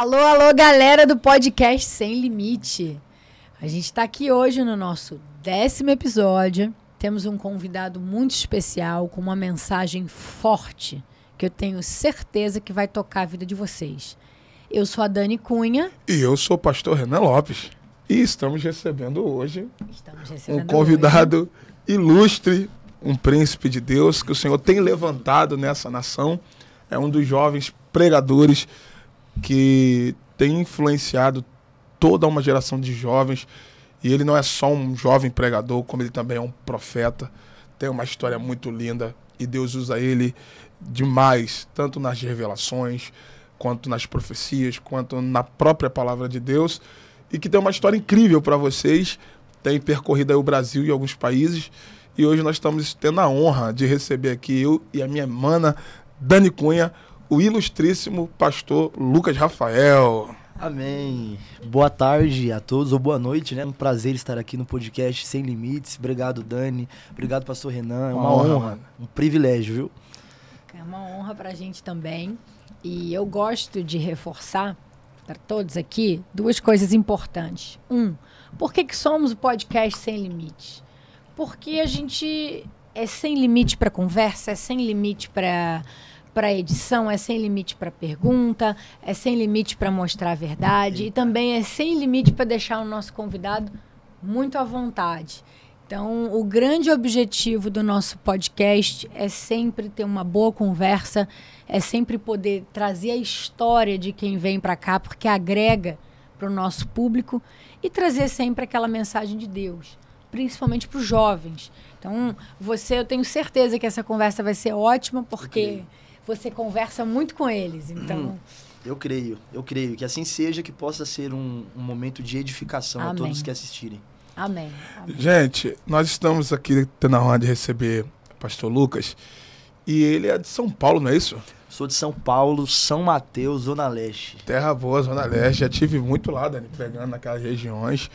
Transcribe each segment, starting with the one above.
Alô, alô, galera do podcast Sem Limite. A gente está aqui hoje no nosso décimo episódio. Temos um convidado muito especial com uma mensagem forte que eu tenho certeza que vai tocar a vida de vocês. Eu sou a Dani Cunha. E eu sou o pastor Renan Lopes. E estamos recebendo hoje estamos recebendo um convidado hoje. ilustre, um príncipe de Deus que o Senhor tem levantado nessa nação. É um dos jovens pregadores que tem influenciado toda uma geração de jovens. E ele não é só um jovem pregador, como ele também é um profeta. Tem uma história muito linda e Deus usa ele demais, tanto nas revelações, quanto nas profecias, quanto na própria palavra de Deus. E que tem uma história incrível para vocês, tem percorrido aí o Brasil e alguns países. E hoje nós estamos tendo a honra de receber aqui eu e a minha mana Dani Cunha o ilustríssimo pastor Lucas Rafael. Amém. Boa tarde a todos, ou boa noite, né? Um prazer estar aqui no podcast Sem Limites. Obrigado, Dani. Obrigado, pastor Renan. É uma, uma honra. honra, um privilégio, viu? É uma honra pra gente também. E eu gosto de reforçar para todos aqui duas coisas importantes. Um, por que, que somos o podcast Sem Limites? Porque a gente é sem limite para conversa, é sem limite para para edição, é sem limite para pergunta, é sem limite para mostrar a verdade e também é sem limite para deixar o nosso convidado muito à vontade. Então, o grande objetivo do nosso podcast é sempre ter uma boa conversa, é sempre poder trazer a história de quem vem para cá, porque agrega para o nosso público e trazer sempre aquela mensagem de Deus, principalmente para os jovens. Então, você, eu tenho certeza que essa conversa vai ser ótima, porque. Okay você conversa muito com eles. Hum, então. Eu creio, eu creio que assim seja, que possa ser um, um momento de edificação Amém. a todos que assistirem. Amém. Amém. Gente, nós estamos aqui tendo a honra de receber o pastor Lucas. E ele é de São Paulo, não é isso? Sou de São Paulo, São Mateus, Zona Leste. Terra Boa, Zona Leste. Já tive muito lá, Dani, pegando naquelas regiões.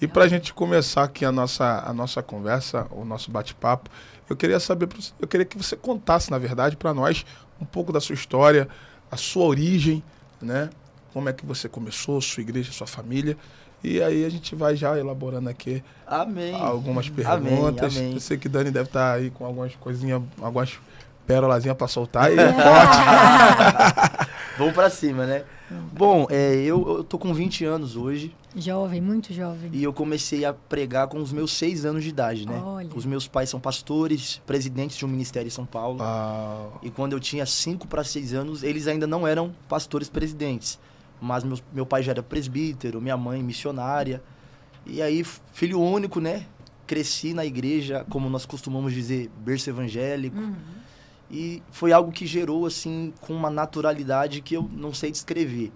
E para a gente começar aqui a nossa, a nossa conversa, o nosso bate-papo, eu queria saber, eu queria que você contasse, na verdade, para nós um pouco da sua história, a sua origem, né? Como é que você começou, sua igreja, sua família. E aí a gente vai já elaborando aqui amém. algumas perguntas. Amém, amém. Eu sei que Dani deve estar tá aí com algumas coisinhas, algumas pérolazinhas para soltar. E é forte. Vamos pra cima, né? Bom, é, eu, eu tô com 20 anos hoje. Jovem, muito jovem. E eu comecei a pregar com os meus seis anos de idade, né? Olha. Os meus pais são pastores, presidentes de um ministério em São Paulo. Ah. E quando eu tinha cinco para seis anos, eles ainda não eram pastores presidentes. Mas meu, meu pai já era presbítero, minha mãe missionária. E aí, filho único, né? Cresci na igreja, como nós costumamos dizer, berço evangélico. Uhum e foi algo que gerou, assim, com uma naturalidade que eu não sei descrever.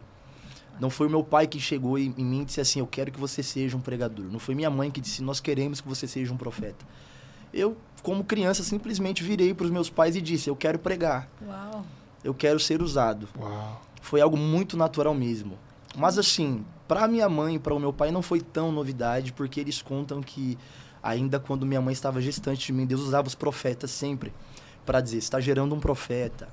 Não foi o meu pai que chegou em mim e disse assim: Eu quero que você seja um pregador. Não foi minha mãe que disse: Nós queremos que você seja um profeta. Eu, como criança, simplesmente virei para os meus pais e disse: Eu quero pregar. Uau. Eu quero ser usado. Uau. Foi algo muito natural mesmo. Mas, assim, para minha mãe e para o meu pai não foi tão novidade, porque eles contam que ainda quando minha mãe estava gestante de mim, Deus usava os profetas sempre para dizer, você está gerando um profeta,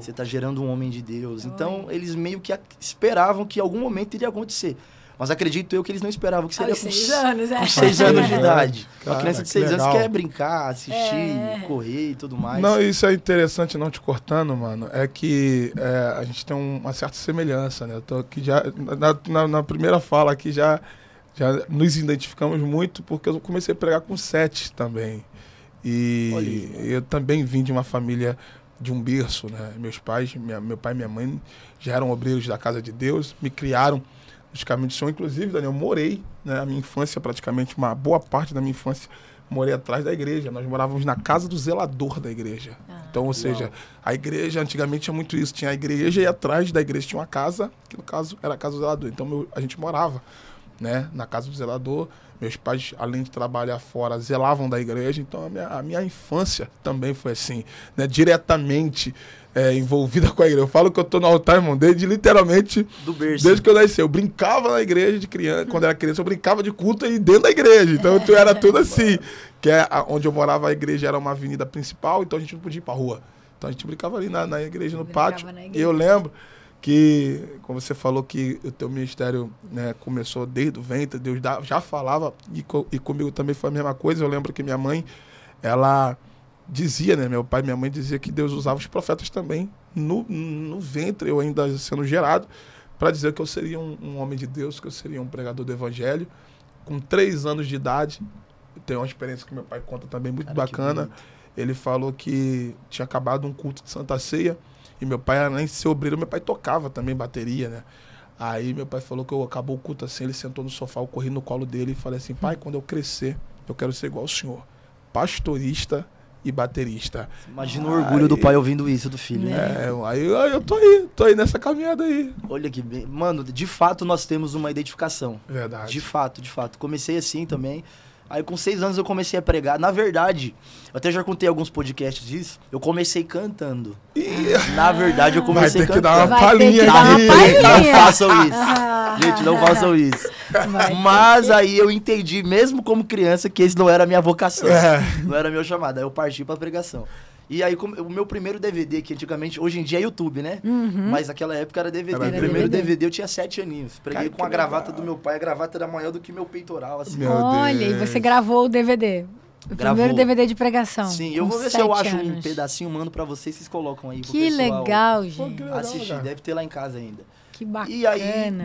você está gerando um homem de Deus. Uou. Então, eles meio que esperavam que algum momento iria acontecer. Mas acredito eu que eles não esperavam que seria Aos com seis anos, é. com seis anos de é. idade. cara, uma criança de seis anos quer brincar, assistir, é. correr e tudo mais. Não, isso é interessante, não te cortando, mano. É que é, a gente tem uma certa semelhança, né? Eu tô aqui já. Na, na, na, primeira fala aqui já, já nos identificamos muito, porque eu comecei a pregar com sete também. E eu também vim de uma família de um berço, né? Meus pais, minha, meu pai e minha mãe já eram obreiros da casa de Deus, me criaram nos caminhos de som. Inclusive, Daniel, eu morei, né? A minha infância, praticamente, uma boa parte da minha infância, morei atrás da igreja. Nós morávamos na casa do zelador da igreja. Ah, então, ou seja, a igreja, antigamente tinha muito isso. Tinha a igreja e atrás da igreja tinha uma casa, que no caso era a casa do zelador. Então, meu, a gente morava né? Na casa do zelador. Meus pais, além de trabalhar fora, zelavam da igreja. Então a minha, a minha infância também foi assim, né? Diretamente é, envolvida com a igreja. Eu falo que eu tô no altar, irmão, desde literalmente desde que eu nasci. Eu brincava na igreja de criança, quando era criança, eu brincava de culto e dentro da igreja. Então eu era tudo assim. Que é a, onde eu morava, a igreja era uma avenida principal, então a gente não podia ir pra rua. Então a gente brincava ali na, na igreja, no pátio. Igreja. E eu lembro que, como você falou que o teu ministério né, começou desde o ventre, Deus já falava, e, co, e comigo também foi a mesma coisa. Eu lembro que minha mãe, ela dizia, né? Meu pai e minha mãe dizia que Deus usava os profetas também no, no ventre, eu ainda sendo gerado, para dizer que eu seria um, um, homem de Deus, que eu seria um pregador do evangelho. Com três anos de idade, tem uma experiência que meu pai conta também muito Cara, bacana. Ele falou que tinha acabado um culto de Santa Ceia e meu pai, além de ser obreiro, meu pai tocava também bateria, né? Aí meu pai falou que eu acabou o culto assim, ele sentou no sofá, eu corri no colo dele e falei assim, pai, hum. quando eu crescer, eu quero ser igual o senhor. Pastorista e baterista. Imagina o orgulho do pai ouvindo isso do filho. Né? É, aí, aí, eu tô aí, tô aí nessa caminhada aí. Olha que bem. Mano, de fato nós temos uma identificação. Verdade. De fato, de fato. Comecei assim também. Aí com seis anos eu comecei a pregar. Na verdade, eu até já contei alguns podcasts disso. Eu comecei cantando. Na verdade, eu comecei Vai ter cantando. Que dar uma palhinha aqui. Não façam isso. Gente, não façam isso. Vai Mas aí eu entendi, mesmo como criança, que esse não era a minha vocação. É. Não era meu chamado. Aí eu parti pra pregação. E aí, o meu primeiro DVD, que antigamente, hoje em dia é YouTube, né? Uhum. Mas naquela época era DVD. Era né? primeiro DVD eu tinha sete aninhos. Preguei Cara, com a gravata legal. do meu pai. A gravata era maior do que meu peitoral, assim. Meu Olha, Deus. e você gravou o DVD. O primeiro DVD de pregação. Sim, eu vou ver se eu anos. acho um pedacinho, mando para vocês, vocês colocam aí. Que legal, gente. assistir, deve ter lá em casa ainda. Que bacana. E aí,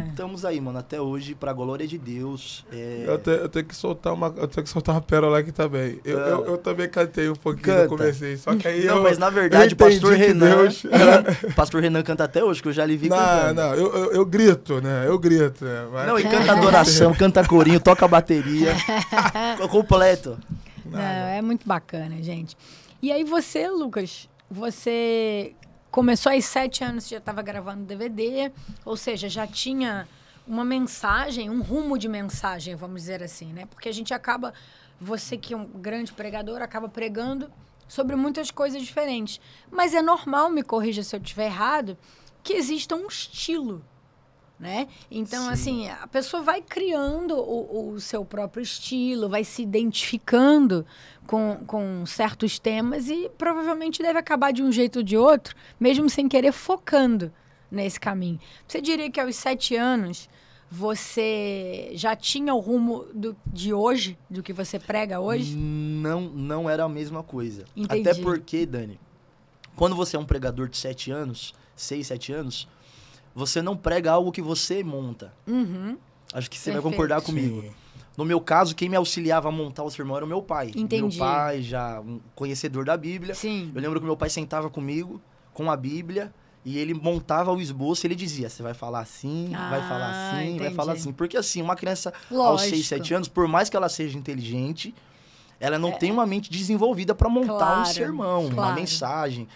estamos aí, mano, até hoje, pra glória de Deus. É... Eu, te, eu, tenho que soltar uma. Eu tenho que soltar uma pérola aqui também. Eu, ah. eu, eu, também cantei um pouquinho Canta. comecei. Só que aí não, eu. Não, mas na verdade, pastor Renan. Deus... pastor Renan canta até hoje, que eu já lhe vi não, cantando. Não, eu, eu, grito, né? Eu grito. Né? Mas... Não, e canta adoração, canta corinho, toca bateria. completo. Não, é muito bacana, gente. E aí você, Lucas, você Começou aos sete anos, já estava gravando DVD, ou seja, já tinha uma mensagem, um rumo de mensagem, vamos dizer assim, né? Porque a gente acaba, você que é um grande pregador, acaba pregando sobre muitas coisas diferentes. Mas é normal, me corrija se eu estiver errado, que exista um estilo né? Então, Sim. assim, a pessoa vai criando o, o, seu próprio estilo, vai se identificando com, com certos temas e provavelmente deve acabar de um jeito ou de outro, mesmo sem querer focando nesse caminho. Você diria que aos sete anos você já tinha o rumo do, de hoje, do que você prega hoje? Não, não era a mesma coisa. Entendi. Até porque, Dani, quando você é um pregador de sete anos, seis, sete anos você não prega algo que você monta. Uhum. Acho que você Perfeito. vai concordar comigo. Sim. No meu caso, quem me auxiliava a montar o sermão era o meu pai. Entendi. Meu pai, já um conhecedor da Bíblia. Sim. Eu lembro que meu pai sentava comigo, com a Bíblia, e ele montava o esboço e ele dizia: você vai falar assim, ah, vai falar ah, assim, entendi. vai falar assim. Porque assim, uma criança Lógico. aos 6, 7 anos, por mais que ela seja inteligente, ela não é. tem uma mente desenvolvida para montar claro, um sermão, claro. uma mensagem,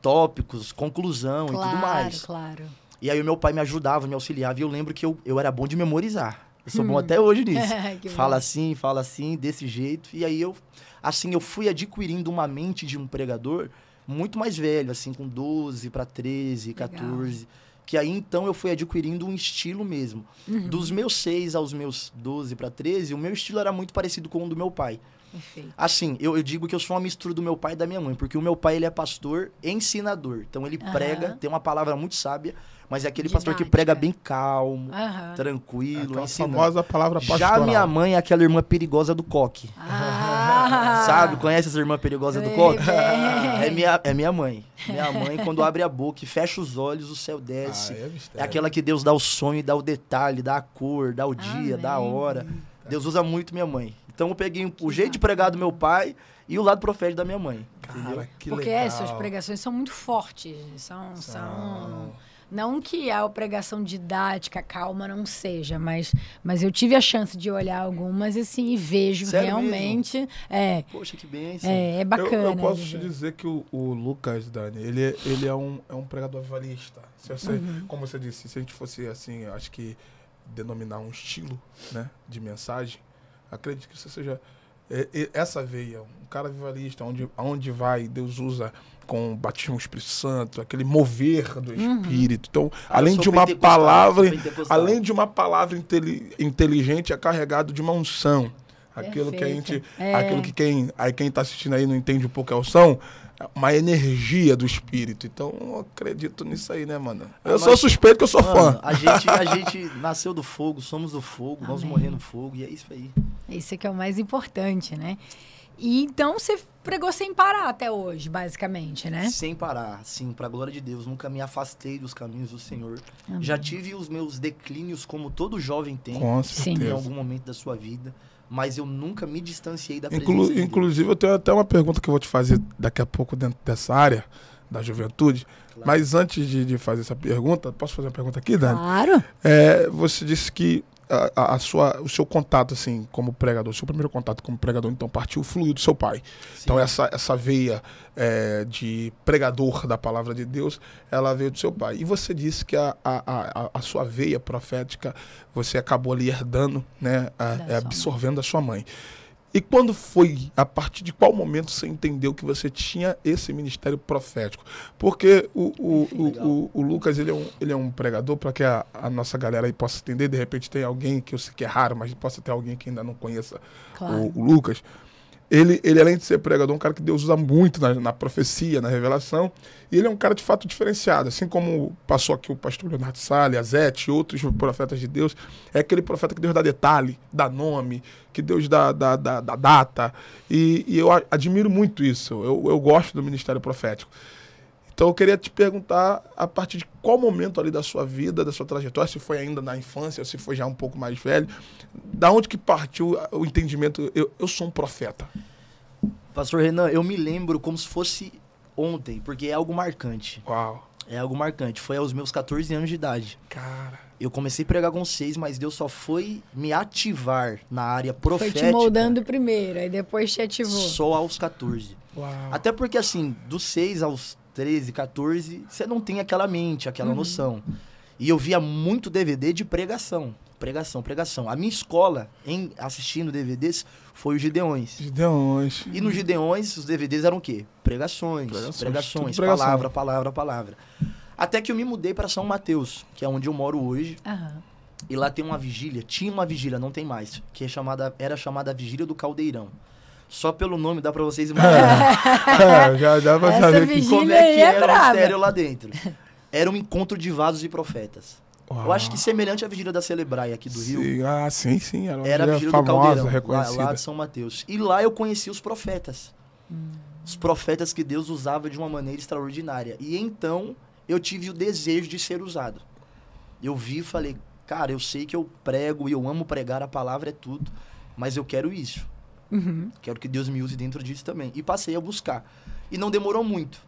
tópicos, conclusão claro, e tudo mais. Claro, claro. E aí o meu pai me ajudava, me auxiliava. E eu lembro que eu, eu era bom de memorizar. Eu sou hum. bom até hoje nisso. fala assim, fala assim, desse jeito. E aí eu, assim, eu fui adquirindo uma mente de um pregador muito mais velho, assim, com 12 para 13, 14. Legal. Que aí então eu fui adquirindo um estilo mesmo. Uhum. Dos meus 6 aos meus 12 para 13, o meu estilo era muito parecido com o do meu pai. Perfeito. Assim, eu, eu, digo que eu sou uma mistura do meu pai e da minha mãe, porque o meu pai ele é pastor ensinador. Então ele uhum. prega, tem uma palavra muito sábia mas é aquele Didática. pastor que prega é. bem calmo, uhum. tranquilo, é ensina. famosa palavra pastoral. Já minha mãe é aquela irmã perigosa do coque. Ah. Sabe? Conhece essa irmã perigosa do coque? É minha, é minha mãe. Minha mãe, quando abre a boca e fecha os olhos, o céu desce. Ah, é, é, aquela que Deus dá o sonho dá o detalhe, dá a cor, dá o dia, Amém. dá a hora. Deus usa muito minha mãe. Então eu peguei o jeito de pregar do meu pai e o lado profético da minha mãe. Cara, que Porque legal. essas pregações são muito fortes, são, são... são não que a pregação didática, calma, não seja, mas, mas eu tive a chance de olhar algumas assim, e vejo Sério realmente. É, Poxa, que bênção. É, é bacana. Eu, eu né, posso te dizer que o, o, Lucas, Dani, ele, é, ele é, um, é um pregador avalista. Se uhum. Como você disse, se a gente fosse assim, acho que denominar um estilo né, de mensagem, acredito que isso seja é, é, essa veia, um cara vivalista, onde, onde vai, Deus usa com o batismo do Espírito Santo, aquele mover do uhum. Espírito. Uhum. Então, ah, além de uma palavra, além de uma palavra inteligente, é carregado de uma unção. Aquilo Perfeito. que a gente, é. aquilo que quem, aí quem está assistindo aí não entende um pouco a é unção, é uma energia do espírito. Então, eu acredito nisso aí, né, mano? Ah, eu sou suspeito que eu sou mano, fã. A gente, a gente nasceu do fogo, somos do fogo, Amém. nós morrendo no fogo, e é isso aí. Isso é que é o mais importante, né? E então você pregou sem parar até hoje, basicamente, né? Sem parar, sim, para glória de Deus. Nunca me afastei dos caminhos do Senhor. Amém. Já tive os meus declínios, como todo jovem tem, em algum momento da sua vida. Mas eu nunca me distanciei da Inclu Inclusive, eu tenho até uma pergunta que eu vou te fazer daqui a pouco dentro dessa área da juventude. Claro. Mas antes de, de, fazer essa pergunta, posso fazer uma pergunta aqui, Dani? Claro. É, você disse que a, a, sua, o seu contato, assim, como pregador, seu primeiro contato como pregador, então partiu fluido do seu pai. Sim. Então essa, essa veia é, de pregador da palavra de Deus, ela veio do seu pai. E você disse que a, a, a, a sua veia profética, você acabou ali herdando, né, a, é, absorvendo a sua mãe. E quando foi? A partir de qual momento você entendeu que você tinha esse ministério profético? Porque o, o, o, o Lucas ele é um, ele é um pregador, para que a, a, nossa galera aí possa entender, de repente tem alguém que eu sei que é raro, mas possa ter alguém que ainda não conheça claro. o, Lucas. Ele, ele, além de ser pregador, é um cara que Deus usa muito na, na, profecia, na revelação. E ele é um cara de fato diferenciado. Assim como passou aqui o pastor Leonardo Salles, Azete, outros profetas de Deus. É aquele profeta que Deus dá detalhe, dá nome, que Deus dá, dá, dá, dá data. E, e, eu admiro muito isso. Eu, eu gosto do ministério profético. Então eu queria te perguntar a partir de qual momento ali da sua vida, da sua trajetória, se foi ainda na infância, ou se foi já um pouco mais velho, da onde que partiu ah, o entendimento eu, eu sou um profeta? Pastor Renan, eu me lembro como se fosse ontem, porque é algo marcante. Uau. É algo marcante. Foi aos meus 14 anos de idade. Cara. Eu comecei a pregar com seis, mas Deus só foi me ativar na área profética. Foi te moldando primeiro, aí depois te ativou. Só aos 14. Uau. Até porque, assim, dos seis aos 13, 14, você não tem aquela mente, aquela uhum. noção. E eu via muito DVD de pregação. Pregação, pregação. A minha escola, em assistindo DVDs, foi os Gideões. Gideões. E nos Gideões, os DVDs eram o quê? Pregações, pregações, pregações pregação. palavra, palavra, palavra. Até que eu me mudei para São Mateus, que é onde eu moro hoje. Uhum. E lá tem uma vigília, tinha uma vigília, não tem mais, que é chamada, era chamada Vigília do Caldeirão. Só pelo nome dá para vocês imaginar. é, já dá pra Essa saber como é que é era o mistério lá dentro. Era um encontro de vasos e profetas. Uau. Eu acho que semelhante à vigília da Celebraia aqui do sim. Rio. Ah, sim, sim. Era, era a vigília famosa, do Caldeirão, Lá, lá de São Mateus. E lá eu conheci os profetas. Hum. Os profetas que Deus usava de uma maneira extraordinária. E então eu tive o desejo de ser usado. Eu vi e falei, cara, eu sei que eu prego e eu amo pregar, a palavra é tudo, mas eu quero isso. Uhum. Quero que Deus me use dentro disso também. E passei a buscar. E não demorou muito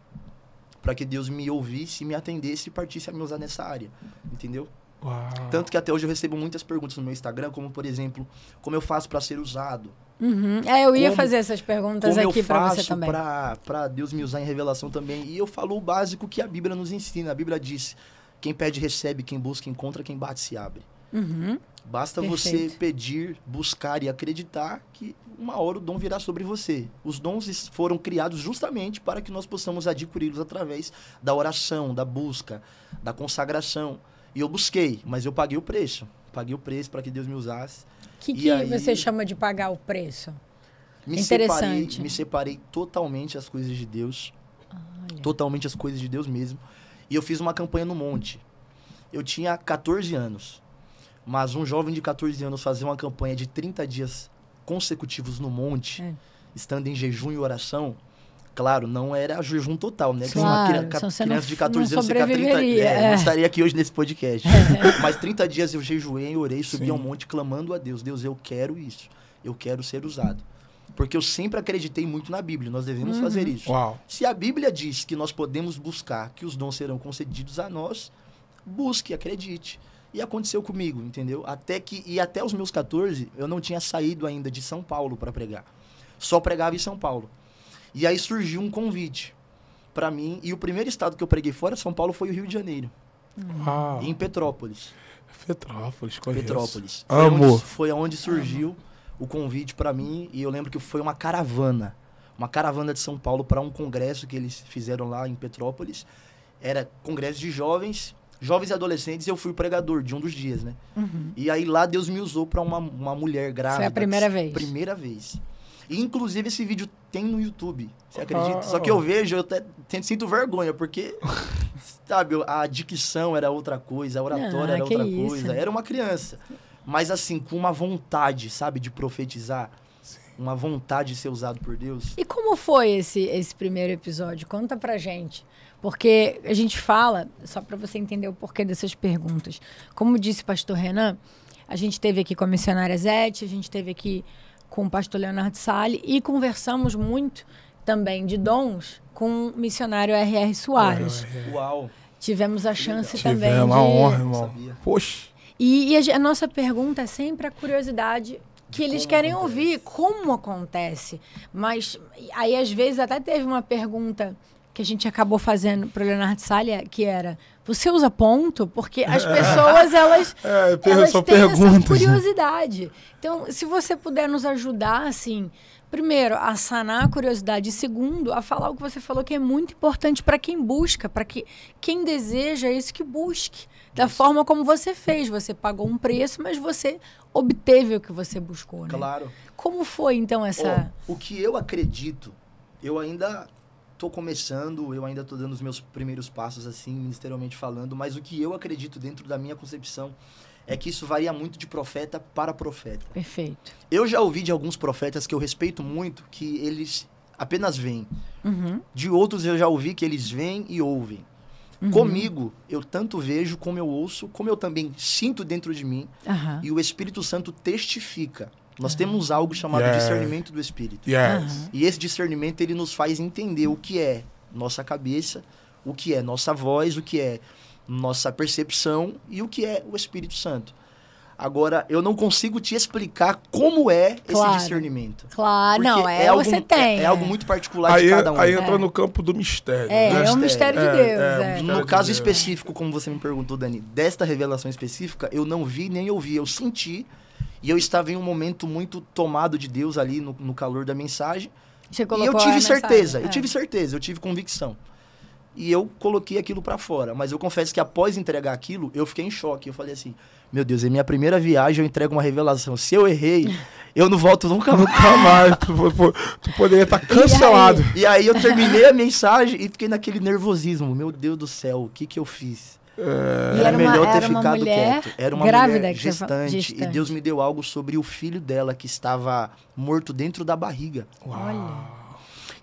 para que Deus me ouvisse, me atendesse e partisse a me usar nessa área. Entendeu? Uau. Tanto que até hoje eu recebo muitas perguntas no meu Instagram, como por exemplo, como eu faço para ser usado? Uhum. É, eu ia como, fazer essas perguntas aqui para você também. como eu faço Para Deus me usar em revelação também. E eu falo o básico que a Bíblia nos ensina. A Bíblia diz: quem pede recebe, quem busca encontra, quem bate se abre. Uhum. Basta Perfeito. você pedir, buscar e acreditar que uma hora o dom virá sobre você. Os dons foram criados justamente para que nós possamos adquiri-los através da oração, da busca, da consagração. E eu busquei, mas eu paguei o preço. Paguei o preço para que Deus me usasse. O que, que aí, você chama de pagar o preço? Me Interessante. Separei, me separei totalmente as coisas de Deus. Olha. Totalmente as coisas de Deus mesmo. E eu fiz uma campanha no monte. Eu tinha 14 anos. Mas um jovem de 14 anos fazer uma campanha de 30 dias consecutivos no monte, é. estando em jejum e oração, claro, não era jejum total, né? Tipo, claro, uma criança, criança de 14 anos ficar 30 É, é. Não é. estaria aqui hoje nesse podcast. É. Mas 30 dias eu jejuei, orei, subi Sim. ao monte clamando a Deus: Deus, eu quero isso. Eu quero ser usado. Porque eu sempre acreditei muito na Bíblia, nós devemos uhum. fazer isso. Uau. Se a Bíblia diz que nós podemos buscar, que os dons serão concedidos a nós, busque, acredite. E aconteceu comigo, entendeu? Até que e até os meus 14, eu não tinha saído ainda de São Paulo para pregar. Só pregava em São Paulo. E aí surgiu um convite para mim, e o primeiro estado que eu preguei fora São Paulo foi o Rio de Janeiro. Uau. Em Petrópolis. Petrópolis, conheço. Petrópolis. Amor. Amo. foi onde surgiu Amo. o convite para mim, e eu lembro que foi uma caravana. Uma caravana de São Paulo para um congresso que eles fizeram lá em Petrópolis. Era congresso de jovens jovens e adolescentes, eu fui pregador de um dos dias, né? Uhum. E aí lá Deus me usou para uma, uma mulher grávida. Foi a primeira vez. Primeira vez. E, inclusive, esse vídeo tem no YouTube. Você acredita? Oh. Só que eu oh. vejo, eu até sinto vergonha, porque, sabe, a dicção era outra coisa, a oratória ah, era outra isso. coisa. Era uma criança. Mas, assim, com uma vontade, sabe, de profetizar. Sim. Uma vontade de ser usado por Deus. E como foi esse, esse primeiro episódio? Conta pra gente. Porque a gente fala, só para você entender o porquê dessas perguntas. Como disse o pastor Renan, a gente teve aqui com a missionária Zete, a gente teve aqui com o pastor Leonardo Salles e conversamos muito também de dons com o missionário R.R. Soares. Uau! Tivemos a chance também. É uma de... honra, irmão. Poxa! E, a, a, nossa pergunta é sempre a curiosidade que eles como querem acontece? ouvir como acontece. Mas aí, às vezes, até teve uma pergunta que a gente acabou fazendo para o Leonardo Salha, é que era você usa ponto? Porque as pessoas, elas, é, elas têm perguntas. essa né? curiosidade. Então, se você puder nos ajudar, assim, primeiro, a sanar a curiosidade. E segundo, a falar o que você falou, que é muito importante para quem busca, para que, quem deseja isso que busque. Da isso. forma como você fez. Você pagou um preço, mas você obteve o que você buscou, né? Claro. Como foi, então, essa... Oh, o que eu acredito, eu ainda tô começando, eu ainda tô dando os meus primeiros passos, assim, ministerialmente falando, mas o que eu acredito dentro da minha concepção é que isso varia muito de profeta para profeta. Perfeito. Eu já ouvi de alguns profetas que eu respeito muito que eles apenas vêm. Uhum. De outros eu já ouvi que eles vêm e ouvem. Uhum. Comigo, eu tanto vejo como eu ouço, como eu também sinto dentro de mim, uhum. e o Espírito Santo testifica. Nós uhum. temos algo chamado discernimento do espírito. Yes. Uhum. E esse discernimento ele nos faz entender o que é nossa cabeça, o que é nossa voz, o que é nossa percepção e o que é o Espírito Santo. Agora, eu não consigo te explicar como é claro. esse discernimento. Claro, não, é, é algo, você é, tem. É, é, algo muito particular aí, de cada um. Aí né? entra é. no campo do mistério. É, né? é um mistério de é, Deus. É, no de caso Deus. específico, como você me perguntou, Dani, desta revelação específica, eu não vi nem ouvi, eu senti e eu estava em um momento muito tomado de Deus ali no, no calor da mensagem. e eu tive certeza, eu é. tive certeza, eu tive convicção. E eu coloquei aquilo para fora. Mas eu confesso que após entregar aquilo, eu fiquei em choque. Eu falei assim: Meu Deus, é minha primeira viagem, eu entrego uma revelação. Se eu errei, eu não volto nunca, nunca mais. tu, tu, tu, poderia estar tá cancelado. E aí? e aí eu terminei a mensagem e fiquei naquele nervosismo: Meu Deus do céu, o que, que eu fiz? É, era, melhor uma, era ter ficado quieto. Era uma grávida mulher gestante, gestante, E Deus me deu algo sobre o filho dela que estava morto dentro da barriga. Uau. Olha.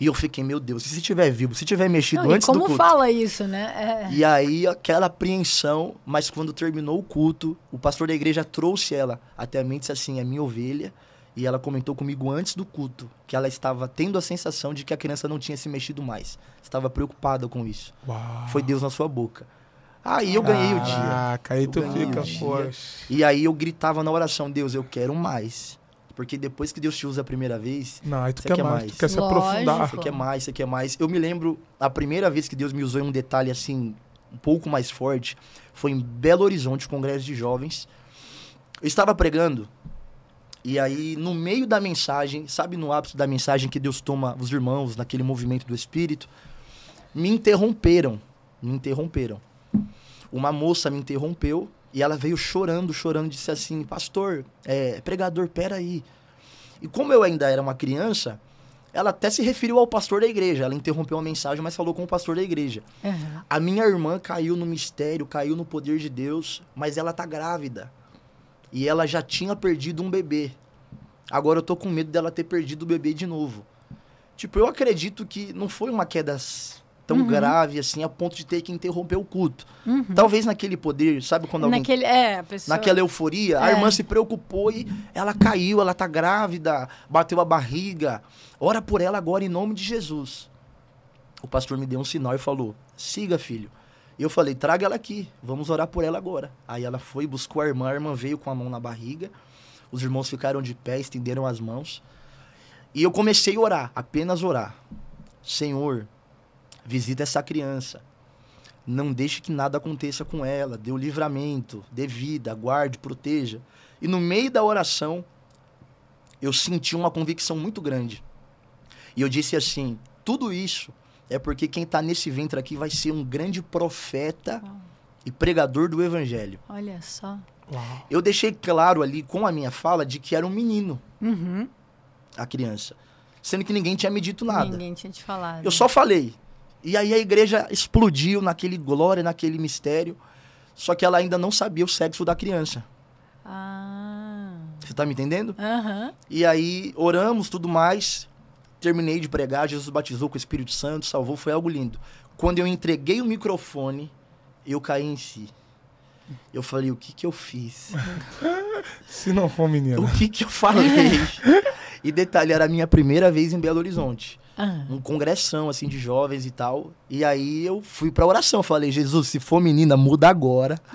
E eu fiquei, meu Deus, e se tiver vivo, se tiver mexido Não, antes do culto. Como fala isso, né? É. E aí aquela apreensão, mas quando terminou o culto, o pastor da igreja trouxe ela até a disse assim: "É minha ovelha". E ela comentou comigo antes do culto que ela estava tendo a sensação de que a criança não tinha se mexido mais. Estava preocupada com isso. Uau. Foi Deus na sua boca. Aí eu ganhei Caraca, o dia. Caraca, aí tu fica E aí eu gritava na oração, Deus, eu quero mais. Porque depois que Deus te usa a primeira vez, não, aí tu quer, quer mais, mais, tu quer se aprofundar. Você quer mais, você quer mais. Eu me lembro, a primeira vez que Deus me usou em um detalhe assim, um pouco mais forte, foi em Belo Horizonte, Congresso de Jovens. Eu estava pregando, e aí no meio da mensagem, sabe no ápice da mensagem que Deus toma os irmãos naquele movimento do Espírito, me interromperam, me interromperam uma moça me interrompeu e ela veio chorando, chorando, disse assim: Pastor, é, pregador, peraí. E como eu ainda era uma criança, ela até se referiu ao pastor da igreja. Ela interrompeu a mensagem, mas falou com o pastor da igreja. Uhum. A minha irmã caiu no mistério, caiu no poder de Deus, mas ela tá grávida. E ela já tinha perdido um bebê. Agora eu tô com medo dela ter perdido o bebê de novo. Tipo, eu acredito que não foi uma queda tão uhum. grave assim a ponto de ter que interromper o culto. Uhum. Talvez naquele poder, sabe quando alguém naquele, é, pessoa... naquela euforia, é. a irmã se preocupou e ela caiu, ela tá grávida, bateu a barriga. Ora por ela agora em nome de Jesus. O pastor me deu um sinal e falou: "Siga, filho". Eu falei: "Traga ela aqui, vamos orar por ela agora". Aí ela foi, buscou a irmã, a irmã veio com a mão na barriga. Os irmãos ficaram de pé, estenderam as mãos. E eu comecei a orar, apenas orar. Senhor, Visita essa criança. Não deixe que nada aconteça com ela. Dê o livramento, dê vida, guarde, proteja. E no meio da oração, eu senti uma convicção muito grande. E eu disse assim: tudo isso é porque quem está nesse ventre aqui vai ser um grande profeta Uau. e pregador do evangelho. Olha só. Eu deixei claro ali com a minha fala de que era um menino, uhum. a criança, sendo que ninguém tinha me dito nada. Ninguém tinha te falado. Eu só falei: e aí a igreja explodiu naquele glória, naquele mistério. Só que ela ainda não sabia o sexo da criança. Ah. Você tá me entendendo? Aham. Uhum. E aí oramos, tudo mais. Terminei de pregar, Jesus batizou com o Espírito Santo, salvou, foi algo lindo. Quando eu entreguei o microfone, eu caí em si. Eu falei, o que que eu fiz? Se não for menina. O que que eu falei? e detalhe, era a minha primeira vez em Belo Horizonte. Ah. Um congressão, assim, de jovens e tal. E aí eu fui pra oração. Falei, Jesus, se for menina, muda agora.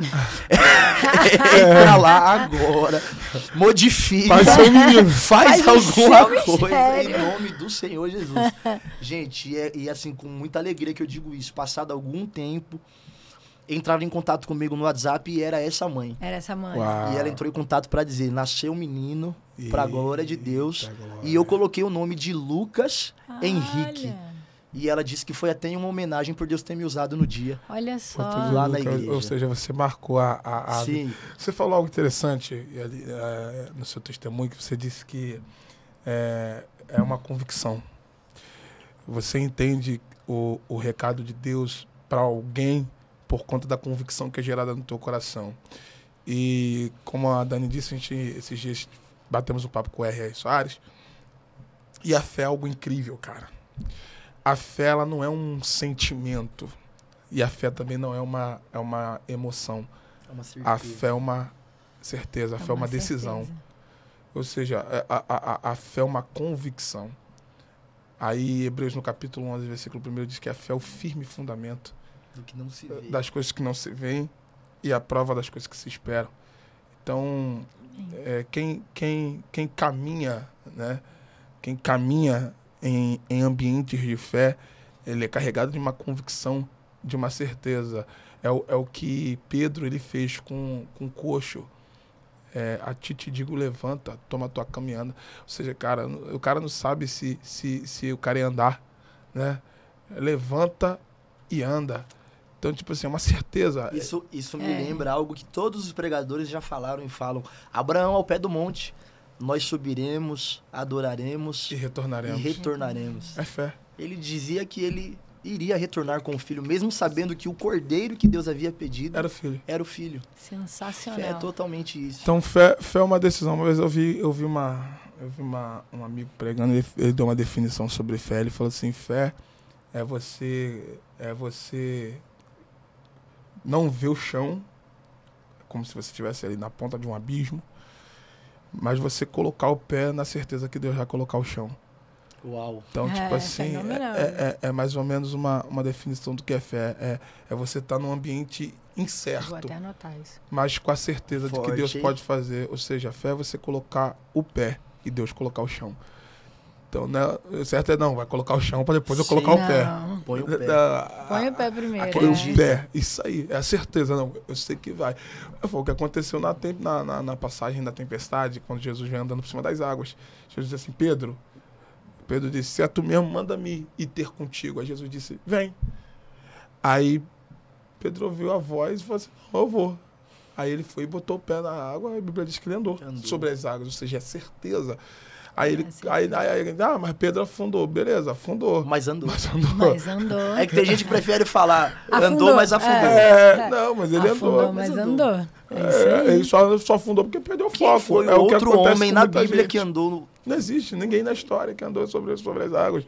Entra lá agora. Modifica. Faz menino. Faz, faz alguma coisa em nome do Senhor Jesus. Gente, e, é, e assim, com muita alegria que eu digo isso. Passado algum tempo, entraram em contato comigo no WhatsApp e era essa mãe. Era essa mãe. Uau. E ela entrou em contato para dizer: nasceu um menino, para pra glória de Deus. Glória. E eu coloquei o nome de Lucas Henrique. E ela disse que foi até uma homenagem por Deus ter me usado no dia. Olha só. Lá na igreja. Ou seja, você marcou a, a, a... Sim. Você falou algo interessante ali, uh, no seu testemunho, que você disse que é, é uma convicção. Você entende o, o recado de Deus para alguém por conta da convicção que é gerada no teu coração. E como a Dani disse, a gente, esses dias batemos um papo com o R.R. Soares. E a fé é algo incrível, cara. A fé, ela não é um sentimento. E a fé também não é uma, é uma emoção. É uma a fé é uma certeza, a é fé é uma, uma decisão. Ou seja, é, a, a, a, a fé é uma convicção. Aí, Hebreus, no capítulo 11, versículo 1, diz que a fé é o firme fundamento do que não se eh, vê. Das coisas que não se veem e a prova das coisas que se esperam. Então, é, quem, quem, quem caminha, né? Quem caminha em, em ambientes de fé, ele é carregado de uma convicção, de uma certeza. É o, é o que Pedro ele fez com, com o coxo. É, a ti te digo, levanta, toma tua caminhada. Ou seja, cara, o cara não sabe se, se, se o cara ia andar, né? Levanta e anda. Então, tipo assim, é uma certeza. Isso, isso me é. lembra algo que todos os pregadores já falaram e falam. Abraão ao pé do monte, nós subiremos, adoraremos e retornaremos. E retornaremos. É fé. Ele dizia que ele iria retornar com o filho, mesmo sabendo que o cordeiro que Deus havia pedido era o filho. Era o filho. Sensacional. Fé é totalmente isso. Então, fé, fé é uma decisão. Uma vez eu vi, eu vi, uma, eu vi uma, um amigo pregando, ele, ele deu uma definição sobre fé. Ele falou assim: fé é você, é você não vê o chão, como se você estivesse ali na ponta de um abismo, mas você colocar o pé na certeza que Deus vai colocar o chão. Uau. Então, é, tipo é assim, é, é, é, é, mais ou menos uma, uma definição do que é fé. É, é você estar tá num ambiente incerto. Vou até isso. Mas com a certeza Forte. de que Deus pode fazer. Ou seja, fé é você colocar o pé e Deus colocar o chão. Então, né, o certo é não, vai colocar o chão para depois eu colocar não. o pé. Põe o pé. Ah, põe o pé primeiro. Põe é. o pé. Isso aí, é a certeza, não. Eu sei que vai. Foi o que aconteceu na, na, na passagem da tempestade, quando Jesus vem andando por cima das águas. Jesus disse assim, Pedro, Pedro disse, se é tu mesmo, manda-me ir ter contigo. Aí Jesus disse, vem. Aí Pedro ouviu a voz e falou assim, eu vou. Aí ele foi e botou o pé na água, a Bíblia diz que ele andou, andou. sobre as águas, ou seja, é certeza. Aí ele. Assim. Aí, aí, aí, ah, mas Pedro afundou. Beleza, afundou. Mas andou. Mas andou. Mas andou. É que tem gente que prefere falar afundou, andou, mas afundou. É, é. não, mas ele afundou, andou. Mas andou. andou. É, é ele só, só afundou porque perdeu o foco. Foi é o outro homem na Bíblia gente. que andou. Não existe ninguém na história que andou sobre, sobre as águas.